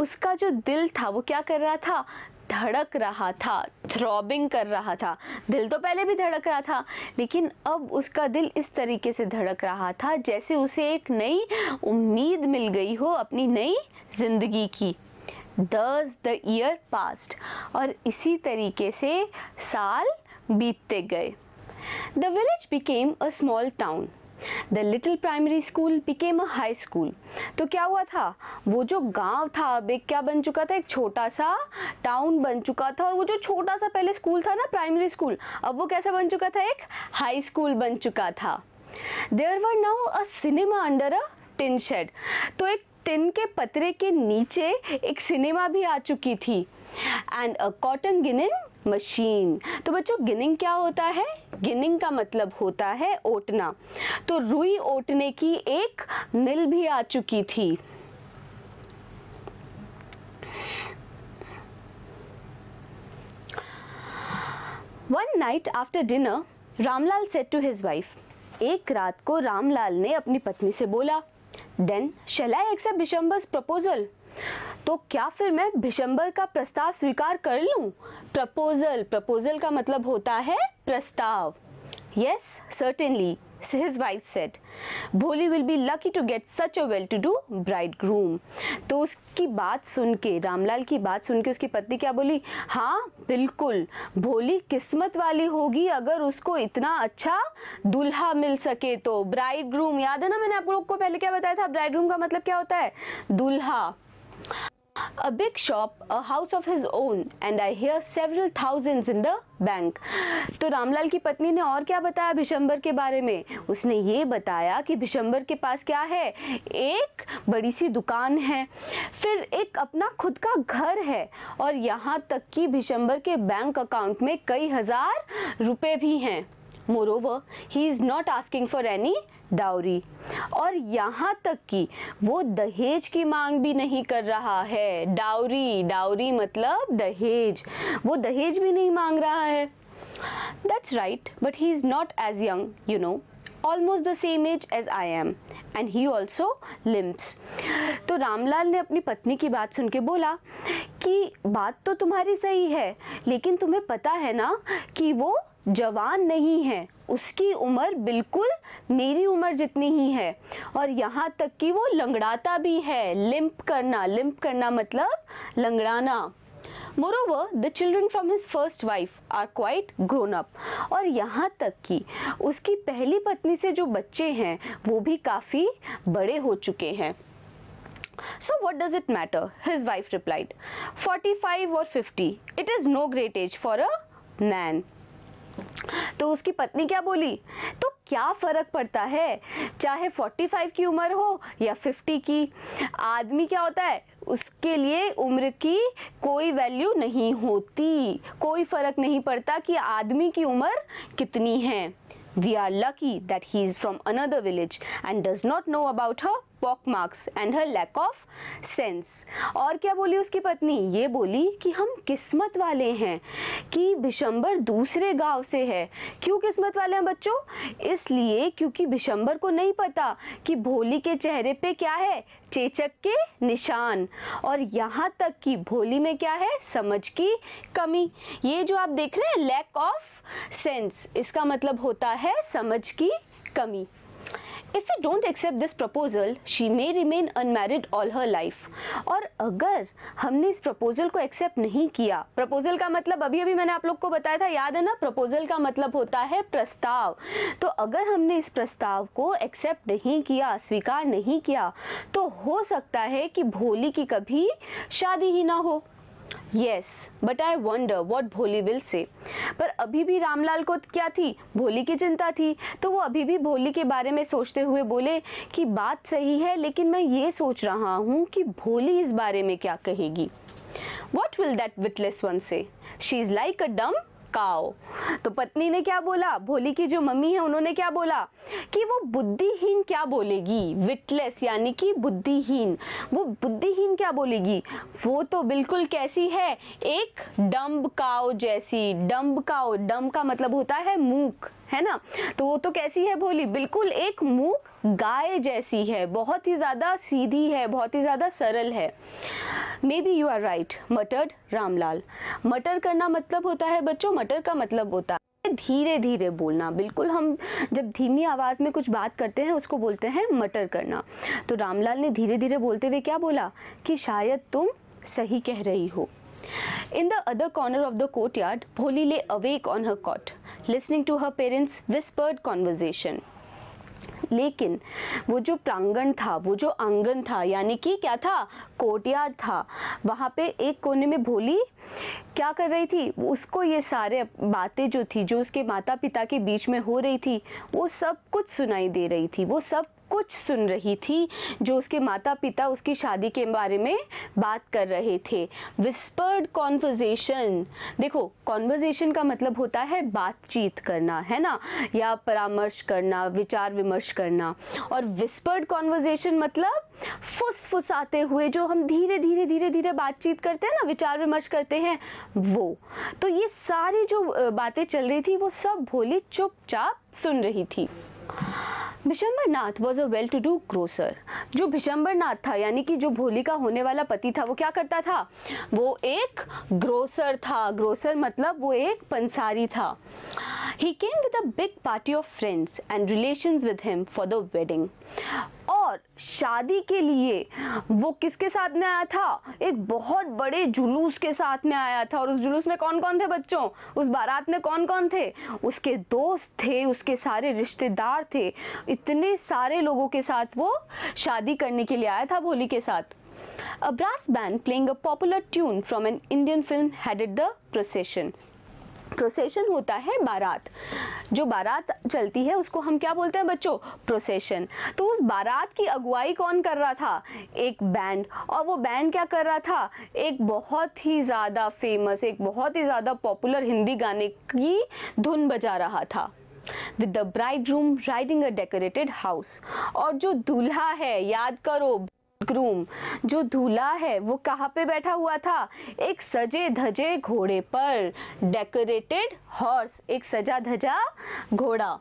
उसका जो दिल था वो क्या कर रहा था धड़क रहा था थ्रॉबिंग कर रहा था दिल तो पहले भी धड़क रहा था लेकिन अब उसका दिल इस तरीके से धड़क रहा था जैसे उसे एक नई उम्मीद मिल गई हो अपनी नई जिंदगी की दस द ईयर पास्ट और इसी तरीके से साल बीतते गए the village became a small town the little primary school became a high school तो क्या हुआ था वो जो गांव था अब एक क्या बन चुका था एक छोटा सा टाउन बन चुका था और वो जो छोटा सा पहले स्कूल था ना प्राइमरी स्कूल अब वो कैसा बन चुका था एक हाई स्कूल बन चुका था there were now a cinema under a tin shed तो एक टिन के पतरे के नीचे एक सिनेमा भी आ चुकी थी and a cotton ginning machine तो बच्चों गिनिंग क्या होता है गिनिंग का मतलब होता है ओटना तो रुई ओटने की एक मिल भी आ चुकी थी one night after dinner Ramlal said to his wife एक रात को रामलाल ने अपनी पत्नी से बोला then shall accept Bishambar's proposal तो क्या फिर मैं भिशंबर का प्रस्ताव स्वीकार कर लूं प्रपोजल प्रपोजल का मतलब होता है प्रस्ताव yes certainly his wife said भोली will be lucky to get such a well to do bridegroom तो उसकी बात सुन के रामलाल की बात सुन के उसकी पत्नी क्या बोली हाँ बिल्कुल भोली किस्मत वाली होगी अगर उसको इतना अच्छा दूल्हा मिल सके तो ब्राइड ग्रूम याद है ना मैंने आप लोग को पहले क्या बताया था ब्राइड ग्रूम का मतलब क्या होता है दूल्हा a big shop, a house of his own, and I hear several thousands in the bank तो रामलाल की पत्नी ने और क्या बताया भिशंबर के बारे में उसने ये बताया कि भिशंबर के पास क्या है एक बड़ी सी दुकान है फिर एक अपना खुद का घर है और यहाँ तक कि भिशंबर के बैंक अकाउंट में कई हज़ार रुपए भी हैं moreover he is not asking for any dowry और यहाँ तक कि वो दहेज की मांग भी नहीं कर रहा है डाउरी डाउरी मतलब दहेज वो दहेज भी नहीं मांग रहा है that's right but he is not as young you know almost the same age as I am and he also limps तो रामलाल ने अपनी पत्नी की बात सुन के बोला कि बात तो तुम्हारी सही है लेकिन तुम्हें पता है ना कि वो जवान नहीं है उसकी उम्र बिल्कुल मेरी उम्र जितनी ही है और यहाँ तक कि वो लंगड़ाता भी है लिंप करना लिंप करना मतलब लंगड़ाना moreover the children from his first wife are quite grown up और यहाँ तक कि उसकी पहली पत्नी से जो बच्चे हैं वो भी काफ़ी बड़े हो चुके हैं So what does it matter? His wife replied, 45 or 50. It is no great age for a man. तो उसकी पत्नी क्या बोली तो क्या फ़र्क पड़ता है चाहे 45 की उम्र हो या 50 की आदमी क्या होता है उसके लिए उम्र की कोई वैल्यू नहीं होती कोई फ़र्क नहीं पड़ता कि आदमी की उम्र कितनी है We are lucky that he is from another village and does not know about her pockmarks and her lack of sense और क्या बोली उसकी पत्नी ये बोली कि हम किस्मत वाले हैं कि बिशंबर दूसरे गांव से है क्यों किस्मत वाले हैं बच्चों इसलिए क्योंकि बिशंबर को नहीं पता कि भोली के चेहरे पे क्या है चेचक के निशान और यहाँ तक कि भोली में क्या है समझ की कमी ये जो आप देख रहे हैं लैक ऑफ सेंस इसका मतलब होता है समझ की कमी if you don't accept this proposal she may remain unmarried all her life और अगर हमने इस प्रपोजल को एक्सेप्ट नहीं किया प्रपोजल का मतलब अभी अभी मैंने आप लोग को बताया था याद है ना प्रपोजल का मतलब होता है प्रस्ताव तो अगर हमने इस प्रस्ताव को एक्सेप्ट नहीं किया स्वीकार नहीं किया तो हो सकता है कि भोली की कभी शादी ही ना हो yes but I wonder what Bholi will say पर अभी भी रामलाल को क्या थी भोली की चिंता थी तो वो अभी भी भोली के बारे में सोचते हुए बोले कि बात सही है लेकिन मैं ये सोच रहा हूँ कि भोली इस बारे में क्या कहेगी what will that witless one say she is like a dumb cow तो पत्नी ने क्या बोला भोली की जो मम्मी है उन्होंने क्या बोला कि वो बुद्धिहीन क्या बोलेगी विटलेस यानी कि बुद्धिहीन वो बुद्धिहीन क्या बोलेगी वो तो बिल्कुल कैसी है एक डम्ब काओ जैसी डम्ब काओ डम्ब का मतलब होता है मूक है ना तो वो तो कैसी है भोली बिल्कुल एक मूक गाय जैसी है बहुत ही ज़्यादा सीधी है बहुत ही ज़्यादा सरल है maybe you are right mutter Ramlal मटर करना मतलब होता है बच्चों मटर का मतलब होता है धीरे धीरे बोलना बिल्कुल हम जब धीमी आवाज़ में कुछ बात करते हैं उसको बोलते हैं मटर करना तो रामलाल ने धीरे धीरे बोलते हुए क्या बोला कि शायद तुम सही कह रही हो In the other corner of the courtyard, Bholi lay awake on her cot, listening to her parents' whispered conversation. लेकिन वो जो प्रांगण था वो जो आंगन था यानी कि क्या था कोटियार था वहाँ पे एक कोने में भोली क्या कर रही थी उसको ये सारे बातें जो थी जो उसके माता पिता के बीच में हो रही थी वो सब कुछ सुनाई दे रही थी वो सब कुछ सुन रही थी जो उसके माता पिता उसकी शादी के बारे में बात कर रहे थे विस्पर्ड कॉन्वर्जेशन देखो कॉन्वर्जेशन का मतलब होता है बातचीत करना है ना या परामर्श करना विचार विमर्श करना और विस्पर्ड कॉन्वर्जेशन मतलब फुसफुसाते हुए जो हम धीरे धीरे धीरे धीरे बातचीत करते हैं ना विचार विमर्श करते हैं वो तो ये सारी जो बातें चल रही थी वो सब भोली चुपचाप सुन रही थी Bishambar Nath was a well to do grocer जो भिशंबर नाथ था यानी कि जो भोली का होने वाला पति था वो क्या करता था वो एक ग्रोसर था ग्रोसर मतलब वो एक पंसारी था he came with a big party of friends and relation with him for the wedding और शादी के लिए वो किसके साथ में आया था एक बहुत बड़े जुलूस के साथ में आया था और उस जुलूस में कौन कौन थे बच्चों उस बारात में कौन कौन थे उसके दोस्त थे उसके सारे रिश्तेदार थे इतने सारे लोगों के साथ वो शादी करने के लिए आया था भोली के साथ A brass band playing a popular tune from an Indian film headed the procession. Procession होता है बारात जो बारात चलती है उसको हम क्या बोलते हैं बच्चों प्रोसेशन तो उस बारात की अगुवाई कौन कर रहा था एक बैंड और वो बैंड क्या कर रहा था एक बहुत ही ज़्यादा फेमस एक बहुत ही ज़्यादा पॉपुलर हिंदी गाने की धुन बजा रहा था with the bridegroom riding a decorated horse और जो दूल्हा है याद करो ग्रूम जो दूल्हा है वो कहाँ पे बैठा हुआ था एक सजे धजे घोड़े पर डेकोरेटेड हॉर्स एक सजा धजा घोड़ा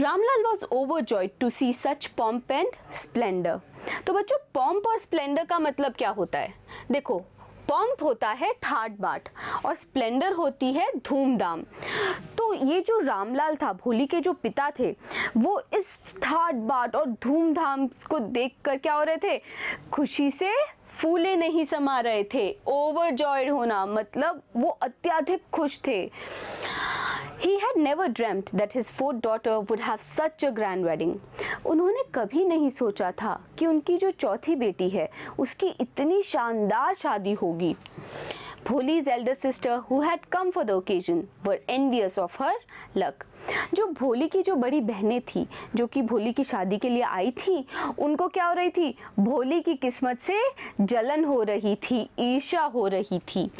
Ramlal was overjoyed to see such pomp and splendour तो बच्चों पॉम्प और स्प्लेंडर का मतलब क्या होता है देखो पंप होता है ठाट बाट और स्प्लेंडर होती है धूमधाम तो ये जो रामलाल था भोली के जो पिता थे वो इस ठाट बाट और धूमधाम को देख कर क्या हो रहे थे खुशी से फूले नहीं समा रहे थे ओवरजॉयड होना मतलब वो अत्याधिक खुश थे He had never dreamt that his fourth daughter would have such a grand wedding. उन्होंने कभी नहीं सोचा था कि उनकी जो चौथी बेटी है उसकी इतनी शानदार शादी होगी Bholi's elder sister who had come for the occasion were envious of her luck जो भोली की जो बड़ी बहनें थी जो कि भोली की शादी के लिए आई थी उनको क्या हो रही थी भोली की किस्मत से जलन हो रही थी ईर्षा हो रही थी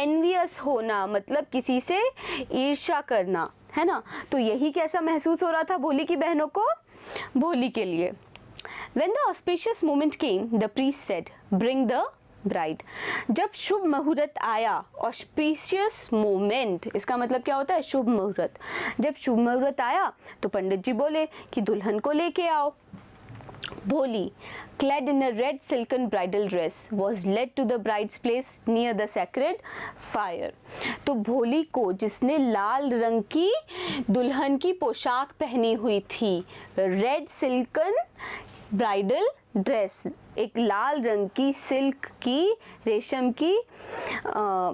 एनवियस होना मतलब किसी से ईर्षा करना है ना तो यही कैसा महसूस हो रहा था भोली की बहनों को भोली के लिए When the auspicious moment came, the priest said, Bring the bride जब शुभ मुहूर्त आया ऑस्पिशियस मोमेंट इसका मतलब क्या होता है शुभ मुहूर्त जब शुभ मुहूर्त आया तो पंडित जी बोले कि दुल्हन को लेके आओ Bholi clad in a red silken bridal dress was led to the bride's place near the sacred fire तो भोली को जिसने लाल रंग की दुल्हन की पोशाक पहनी हुई थी रेड सिल्कन ब्राइडल ड्रेस एक लाल रंग की सिल्क की रेशम की आ,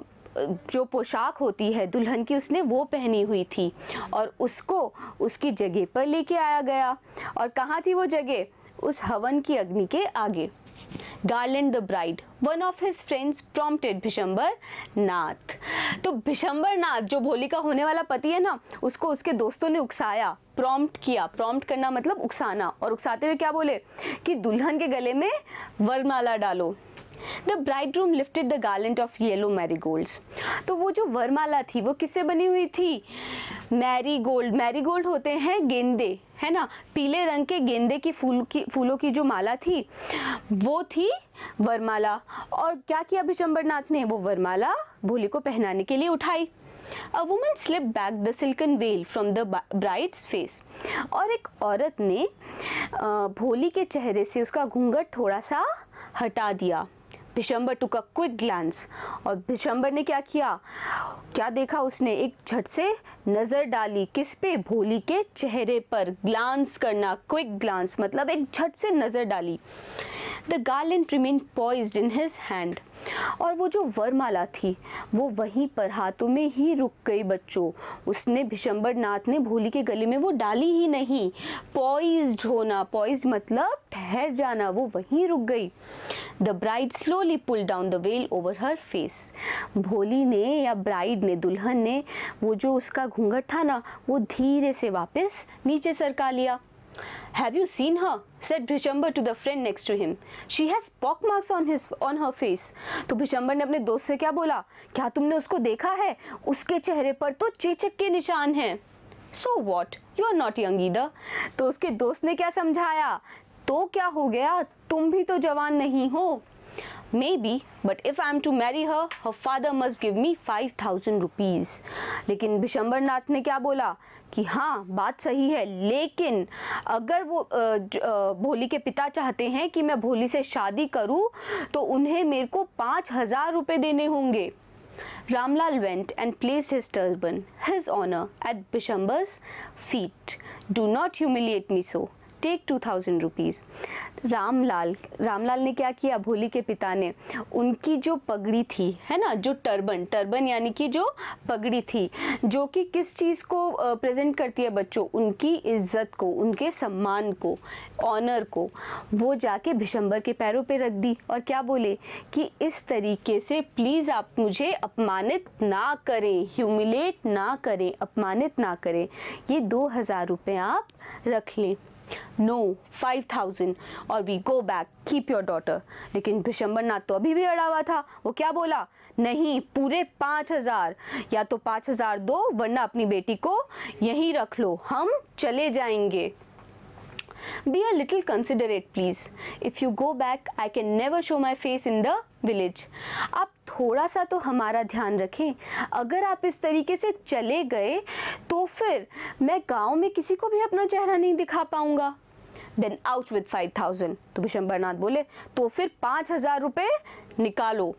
जो पोशाक होती है दुल्हन की उसने वो पहनी हुई थी और उसको उसकी जगह पर लेके आया गया और कहाँ थी वो जगह उस हवन की अग्नि के आगे garland the bride one of his friends prompted Bishambar Nath तो भिशंबर नाथ जो भोली का होने वाला पति है ना उसको उसके दोस्तों ने उकसाया प्रॉम्प्ट किया प्रॉम्प्ट करना मतलब उकसाना और उकसाते हुए क्या बोले कि दुल्हन के गले में वरमाला डालो the groom lifted the garland of yellow marigolds तो वो जो वरमाला थी वो किससे बनी हुई थी मैरी गोल्ड मैरी गोल्ड होते हैं गेंदे है ना पीले रंग के गेंदे की फूल की फूलों की जो माला थी वो थी वरमाला और क्या किया नाथ ने वो वरमाला भोली को पहनाने के लिए उठाई a woman slipped back the silken veil from the bride's face और एक औरत ने भोली के चेहरे से उसका घूंघट थोड़ा सा हटा दिया भिशंबर टुक अ क्विक ग्लांस और भिशंबर ने क्या किया क्या देखा उसने एक झट से नज़र डाली किस पे भोली के चेहरे पर ग्लांस करना क्विक ग्लांस मतलब एक झट से नज़र डाली the garland remained poised in his hand और वो जो वरमाला थी वो वहीं पर हाथों में ही रुक गई बच्चों उसने भिशंबर नाथ ने भोली के गले में वो डाली ही नहीं पॉइज होना पॉइज मतलब ठहर जाना वो वहीं रुक गई the bride slowly pulled down the veil over her face Bholi ने या ब्राइड ने दुल्हन ने वो जो उसका घूंघट था ना वो धीरे से वापस नीचे सरका लिया have you seen her said Bhishambur to the friend next to him. She has pockmarks on his on her face. तो भिशंबर ने अपने दोस्त से क्या बोला क्या तुमने उसको देखा है उसके चेहरे पर तो चेचक के निशान हैं so what you are not young either तो उसके दोस्त ने क्या समझाया तो क्या हो गया तुम भी तो जवान नहीं हो Maybe, but if I am to marry her, her father must give me 5000 rupees lekin लेकिन भिशंबर नाथ ने क्या बोला कि हाँ बात सही है लेकिन अगर वो भोली के पिता चाहते हैं कि मैं भोली से शादी करूँ तो उन्हें मेरे को पाँच हज़ार रुपये देने Ramlal went and placed his turban, his honor, at Bishambar's feet. Do not humiliate me so, take two thousand rupees Ramlal Ramlal ने क्या किया भोली के पिता ने उनकी जो पगड़ी थी है ना जो टर्बन टर्बन यानी कि जो पगड़ी थी जो कि किस चीज़ को प्रेजेंट करती है बच्चों उनकी इज्जत को उनके सम्मान को ऑनर को वो जाके भिशंबर के पैरों पे रख दी और क्या बोले कि इस तरीके से प्लीज़ आप मुझे अपमानित ना करें ह्यूमिलेट ना करें अपमानित ना करें ये दो हज़ार रुपये आप रख लें नो फाइव थाउजेंड और we go back keep your daughter लेकिन भिशंबरनाथ तो अभी भी अड़ा हुआ था वो क्या बोला नहीं पूरे पाँच हज़ार या तो पाँच हज़ार दो वरना अपनी बेटी को यहीं रख लो हम चले जाएंगे Be a little considerate, please. If you go back, I can never show my face in the village. आप थोड़ा सा तो हमारा ध्यान रखें अगर आप इस तरीके से चले गए तो फिर मैं गांव में किसी को भी अपना चेहरा नहीं दिखा पाऊंगा then out with five thousand तो विशंबरनाथ बोले तो फिर पाँच हज़ार रुपये निकालो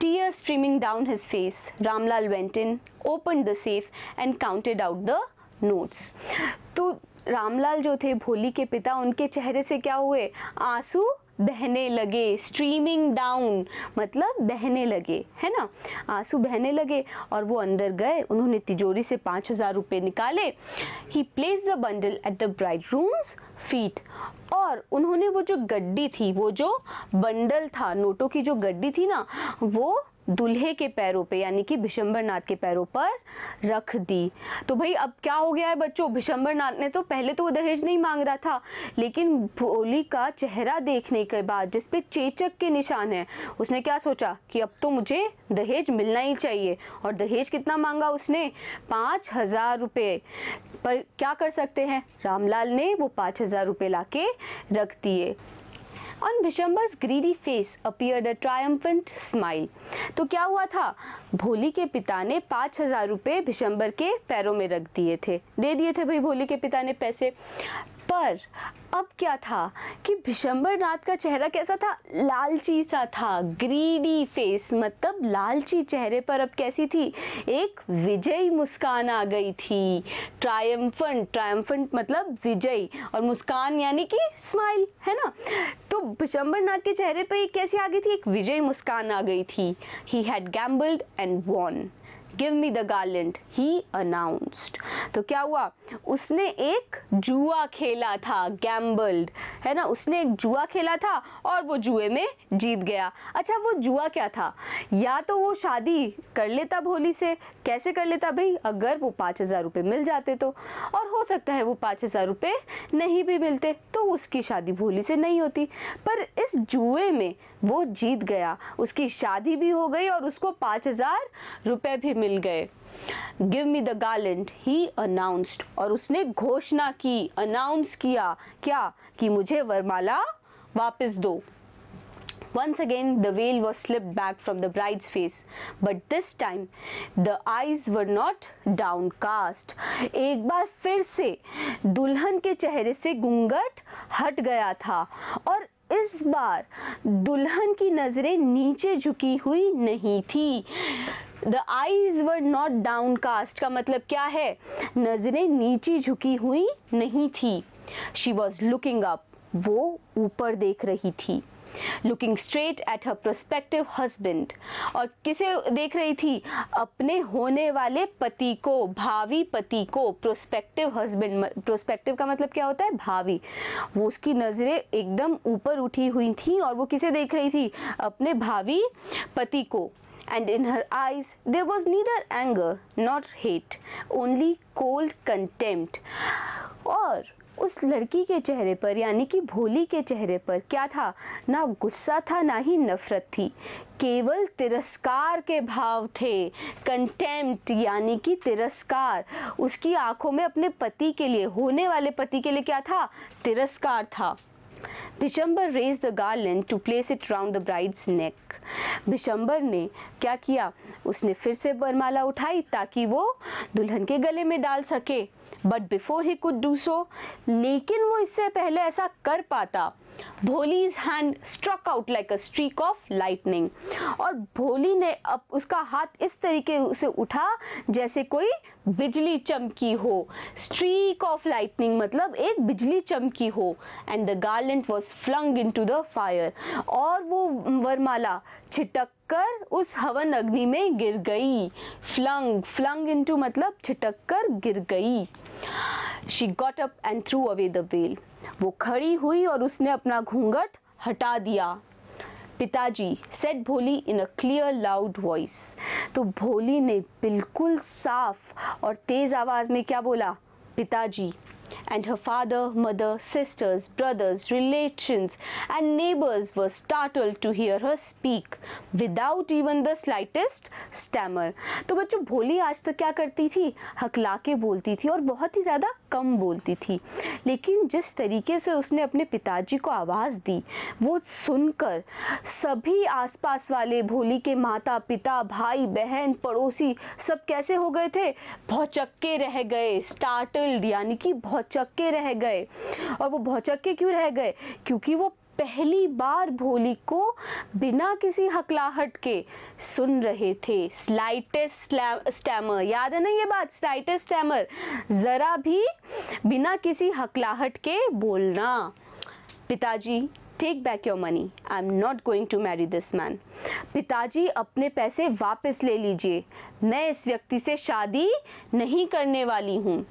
Tears streaming down his face, Ramlal went in, opened the safe, and counted out the notes. तो रामलाल जो थे भोली के पिता उनके चेहरे से क्या हुए आंसू बहने लगे स्ट्रीमिंग डाउन मतलब बहने लगे है ना आंसू बहने लगे और वो अंदर गए उन्होंने तिजोरी से पाँच हज़ार रुपये निकाले he placed the bundle at the bridegroom's feet और उन्होंने वो जो गड्डी थी वो जो बंडल था नोटों की जो गड्डी थी ना वो दुल्हे के पैरों पे यानी कि भिशंबर नाथ के पैरों पर रख दी तो भाई अब क्या हो गया है बच्चों भिशंबर नाथ ने तो पहले तो वो दहेज नहीं मांग रहा था लेकिन भोली का चेहरा देखने के बाद जिसपे चेचक के निशान है उसने क्या सोचा कि अब तो मुझे दहेज मिलना ही चाहिए और दहेज कितना मांगा उसने पाँच हज़ार रुपये पर क्या कर सकते हैं रामलाल ने वो पाँच हज़ार रुपये ला रख दिए on Bhishamba's greedy face appeared a triumphant smile तो क्या हुआ था भोली के पिता ने पाँच हजार रुपये भिशंबर के पैरों में रख दिए थे दे दिए थे भाई भोली के पिता ने पैसे पर अब क्या था कि भिशंबर नाथ का चेहरा कैसा था लालची सा था ग्रीडी फेस मतलब लालची चेहरे पर अब कैसी थी एक विजयी मुस्कान आ गई थी ट्रायम्फंट ट्रायम्फंट मतलब विजय और मुस्कान यानी कि स्माइल है ना तो भिशंबर नाथ के चेहरे पर कैसी आ गई थी एक विजयी मुस्कान आ गई थी he had gambled and won give me the garland he announced तो क्या हुआ उसने एक जुआ खेला था गैम्बल्ड है ना उसने एक जुआ खेला था और वो जुए में जीत गया अच्छा वो जुआ क्या था या तो वो शादी कर लेता भोली से कैसे कर लेता भाई अगर वो पाँच हज़ार रुपये मिल जाते तो और हो सकता है वो पाँच हज़ार रुपये नहीं भी मिलते तो उसकी शादी भोली से नहीं होती पर इस जुए में वो जीत गया उसकी शादी भी हो गई और उसको पाँच हज़ार रुपये भी मिल गए give me the garland he announced और उसने घोषणा की अनाउंस किया क्या कि मुझे वरमाला वापस दो Once again, the veil was slipped back from the bride's face, but this time the eyes were not downcast. एक बार फिर से दुल्हन के चेहरे से गुंगट हट गया था और इस बार दुल्हन की नज़रें नीचे झुकी हुई नहीं थी the eyes were not downcast का मतलब क्या है नज़रें नीचे झुकी हुई नहीं थी शी वॉज लुकिंग अप वो ऊपर देख रही थी looking straight at her prospective husband और किसे देख रही थी अपने होने वाले पति को भावी पति को प्रोस्पेक्टिव हस्बैंड प्रोस्पेक्टिव का मतलब क्या होता है भावी वो उसकी नज़रें एकदम ऊपर उठी हुई थी और वो किसे देख रही थी अपने भावी पति को and in her eyes there was neither anger not hate only cold contempt और उस लड़की के चेहरे पर यानी कि भोली के चेहरे पर क्या था ना गुस्सा था ना ही नफ़रत थी केवल तिरस्कार के भाव थे कंटेम्प्ट यानी कि तिरस्कार उसकी आंखों में अपने पति के लिए होने वाले पति के लिए क्या था तिरस्कार था Bishambar raised the garland to place it round the bride's neck Bishambar ने क्या किया उसने फिर से वरमाला उठाई ताकि वो दुल्हन के गले में डाल सके but before he could do so लेकिन वो इससे पहले ऐसा कर पाता भोली's hand struck out like a streak of lightning और भोली ने अब उसका हाथ इस तरीके से उठा जैसे कोई बिजली चमकी हो स्ट्रीक ऑफ लाइटनिंग मतलब एक बिजली चमकी हो and the garland was flung into the fire और वो वरमाला छिटक कर उस हवन अग्नि में गिर गई फ्लंग फ्लंग इनटू मतलब छिटक कर गिर गई she got up and threw away the veil वो खड़ी हुई और उसने अपना घूंघट हटा दिया पिताजी said Bholi in a clear loud voice तो भोली ने बिल्कुल साफ और तेज़ आवाज़ में क्या बोला पिताजी and her father mother sisters brothers relations, and neighbours were startled to hear her speak without even the slightest stammer तो बच्चों भोली आज तक क्या करती थी हकला के बोलती थी और बहुत ही ज़्यादा कम बोलती थी लेकिन जिस तरीके से उसने अपने पिताजी को आवाज़ दी वो सुनकर सभी आसपास वाले भोली के माता पिता भाई बहन पड़ोसी सब कैसे हो गए थे भौचक्के रह गए स्टार्टल्ड यानी कि भौचक्के रह गए और वो भौचक्के क्यों रह गए क्योंकि वो पहली बार भोली को बिना किसी हकलाहट के सुन रहे थे स्लाइटेस्ट स्टैमर याद है ना ये बात स्लाइटेस्ट स्टैमर ज़रा भी बिना किसी हकलाहट के बोलना पिताजी take back your money I am not going to marry this man पिताजी अपने पैसे वापस ले लीजिए मैं इस व्यक्ति से शादी नहीं करने वाली हूँ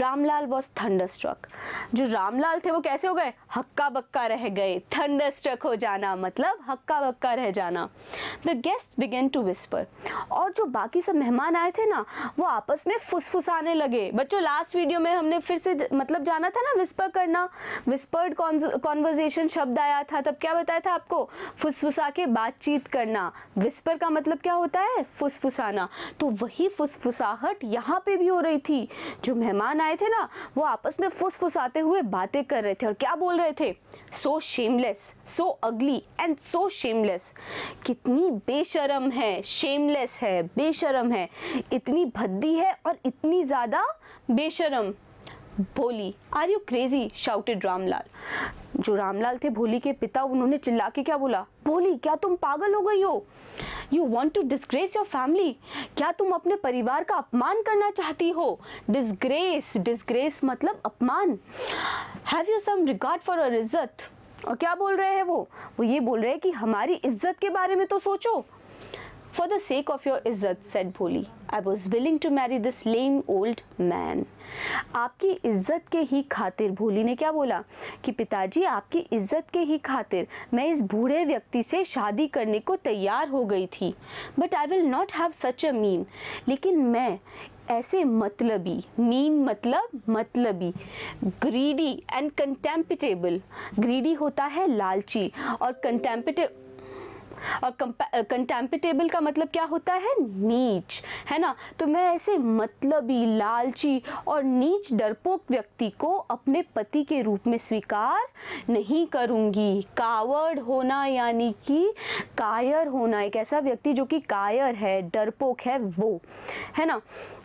रामलाल वॉज थंडरस्ट्रक जो रामलाल थे वो कैसे हो गए हक्का बक्का रह गए थंडरस्ट्रक हो जाना मतलब हक्का बक्का रह जाना the guest began to whisper और जो बाकी सब मेहमान आए थे ना वो आपस में फुसफुसाने लगे बच्चों लास्ट वीडियो में हमने फिर से ज, मतलब जाना था ना विस्पर करना विस्पर्ड कॉन्वर्जेशन शब्द आया था तब क्या बताया था आपको फुसफुसा के बातचीत करना विस्पर का मतलब क्या होता है फुसफुसाना तो वही फुसफुसाहट यहाँ पे भी हो रही थी जो मेहमान मेहमान आए थे ना वो आपस में फुसफुसाते हुए बातें कर रहे थे और क्या बोल रहे थे सो शेमलेस सो अगली एंड सो शेमलेस कितनी बेशरम है शेमलेस है बेशरम है इतनी भद्दी है और इतनी ज़्यादा बेशरम बोली are you crazy shouted Ramlal जो रामलाल थे भोली के पिता उन्होंने चिल्ला के क्या बोला भोली क्या तुम पागल हो गई हो you want to disgrace your family क्या तुम अपने परिवार का अपमान करना चाहती हो डिस्ग्रेस डिस्ग्रेस मतलब अपमान have you some regard for our izzat और क्या बोल रहे हैं वो वो ये बोल रहे हैं कि हमारी इज्जत के बारे में तो सोचो For the sake of your izzat said Bholi I was willing to marry this lame old man आपकी इज्जत के ही खातिर भोली ने क्या बोला कि पिताजी आपकी इज्जत के ही खातिर मैं इस बूढ़े व्यक्ति से शादी करने को तैयार हो गई थी but I will not have such a mean लेकिन मैं ऐसे मतलबी मीन मतलब मतलबी ग्रीडी एंड कंटेम्पिटेबल ग्रीडी होता है लालची और कंटेम्पिटेबल और कंटेम्पिटेबल का मतलब क्या होता है नीच है ना तो मैं ऐसे मतलबी लालची और नीच डरपोक व्यक्ति को अपने पति के रूप में स्वीकार नहीं करूँगी कावर्ड होना यानी कि कायर होना एक ऐसा व्यक्ति जो कि कायर है डरपोक है वो है ना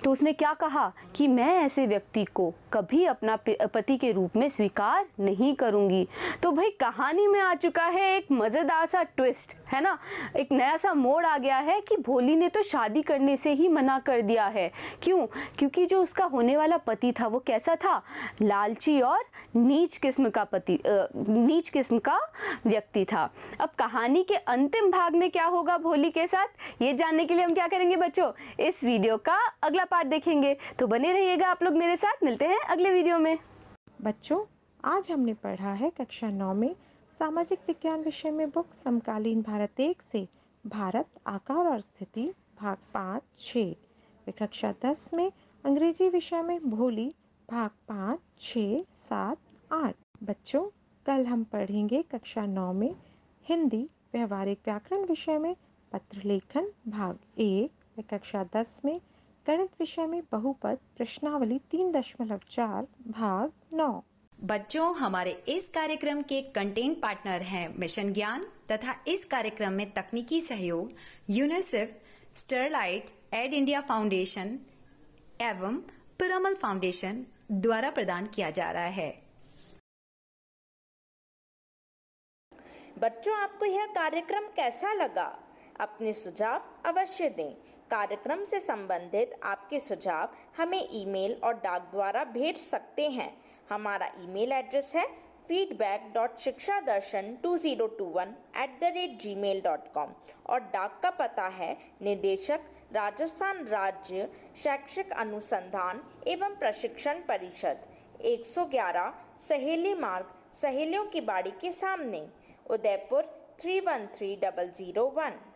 तो उसने क्या कहा कि मैं ऐसे व्यक्ति को कभी अपना पति के रूप में स्वीकार नहीं करूंगी तो भाई कहानी में आ चुका है एक मज़ेदार सा ट्विस्ट है ना एक नया सा मोड़ आ गया है कि भोली ने तो शादी करने से ही मना कर दिया है क्यों क्योंकि जो उसका होने वाला पति था वो कैसा था लालची और नीच किस्म का पति नीच किस्म का व्यक्ति था अब कहानी के अंतिम भाग में क्या होगा भोली के साथ ये जानने के लिए हम क्या करेंगे बच्चों इस वीडियो का अगला पार्ट देखेंगे तो बने रहिएगा आप लोग मेरे साथ मिलते हैं अगले वीडियो में बच्चों आज हमने पढ़ा है कक्षा नौ में सामाजिक विज्ञान विषय में बुक समकालीन भारत एक से भारत आकार और स्थिति भाग पाँच छ कक्षा दस में अंग्रेजी विषय में भोली भाग पाँच छ सात आठ बच्चों कल हम पढ़ेंगे कक्षा नौ में हिंदी व्यवहारिक व्याकरण विषय में पत्र लेखन भाग एक कक्षा दस में गणित विषय में बहुपद प्रश्नावली तीन दशमलव चार भाग नौ बच्चों हमारे इस कार्यक्रम के कंटेंट पार्टनर हैं मिशन ज्ञान तथा इस कार्यक्रम में तकनीकी सहयोग UNICEF Sterlite EdIndia Foundation एवं पिरामल फाउंडेशन द्वारा प्रदान किया जा रहा है बच्चों आपको यह कार्यक्रम कैसा लगा अपने सुझाव अवश्य दें कार्यक्रम से संबंधित आपके सुझाव हमें ईमेल और डाक द्वारा भेज सकते हैं हमारा ईमेल एड्रेस है feedback dot Shiksha Darshan two zero two one at the rate Gmail dot com और डाक का पता है निदेशक राजस्थान राज्य शैक्षिक अनुसंधान एवं प्रशिक्षण परिषद 111 सहेली मार्ग सहेलियों की बाड़ी के सामने Udaipur three one three double zero one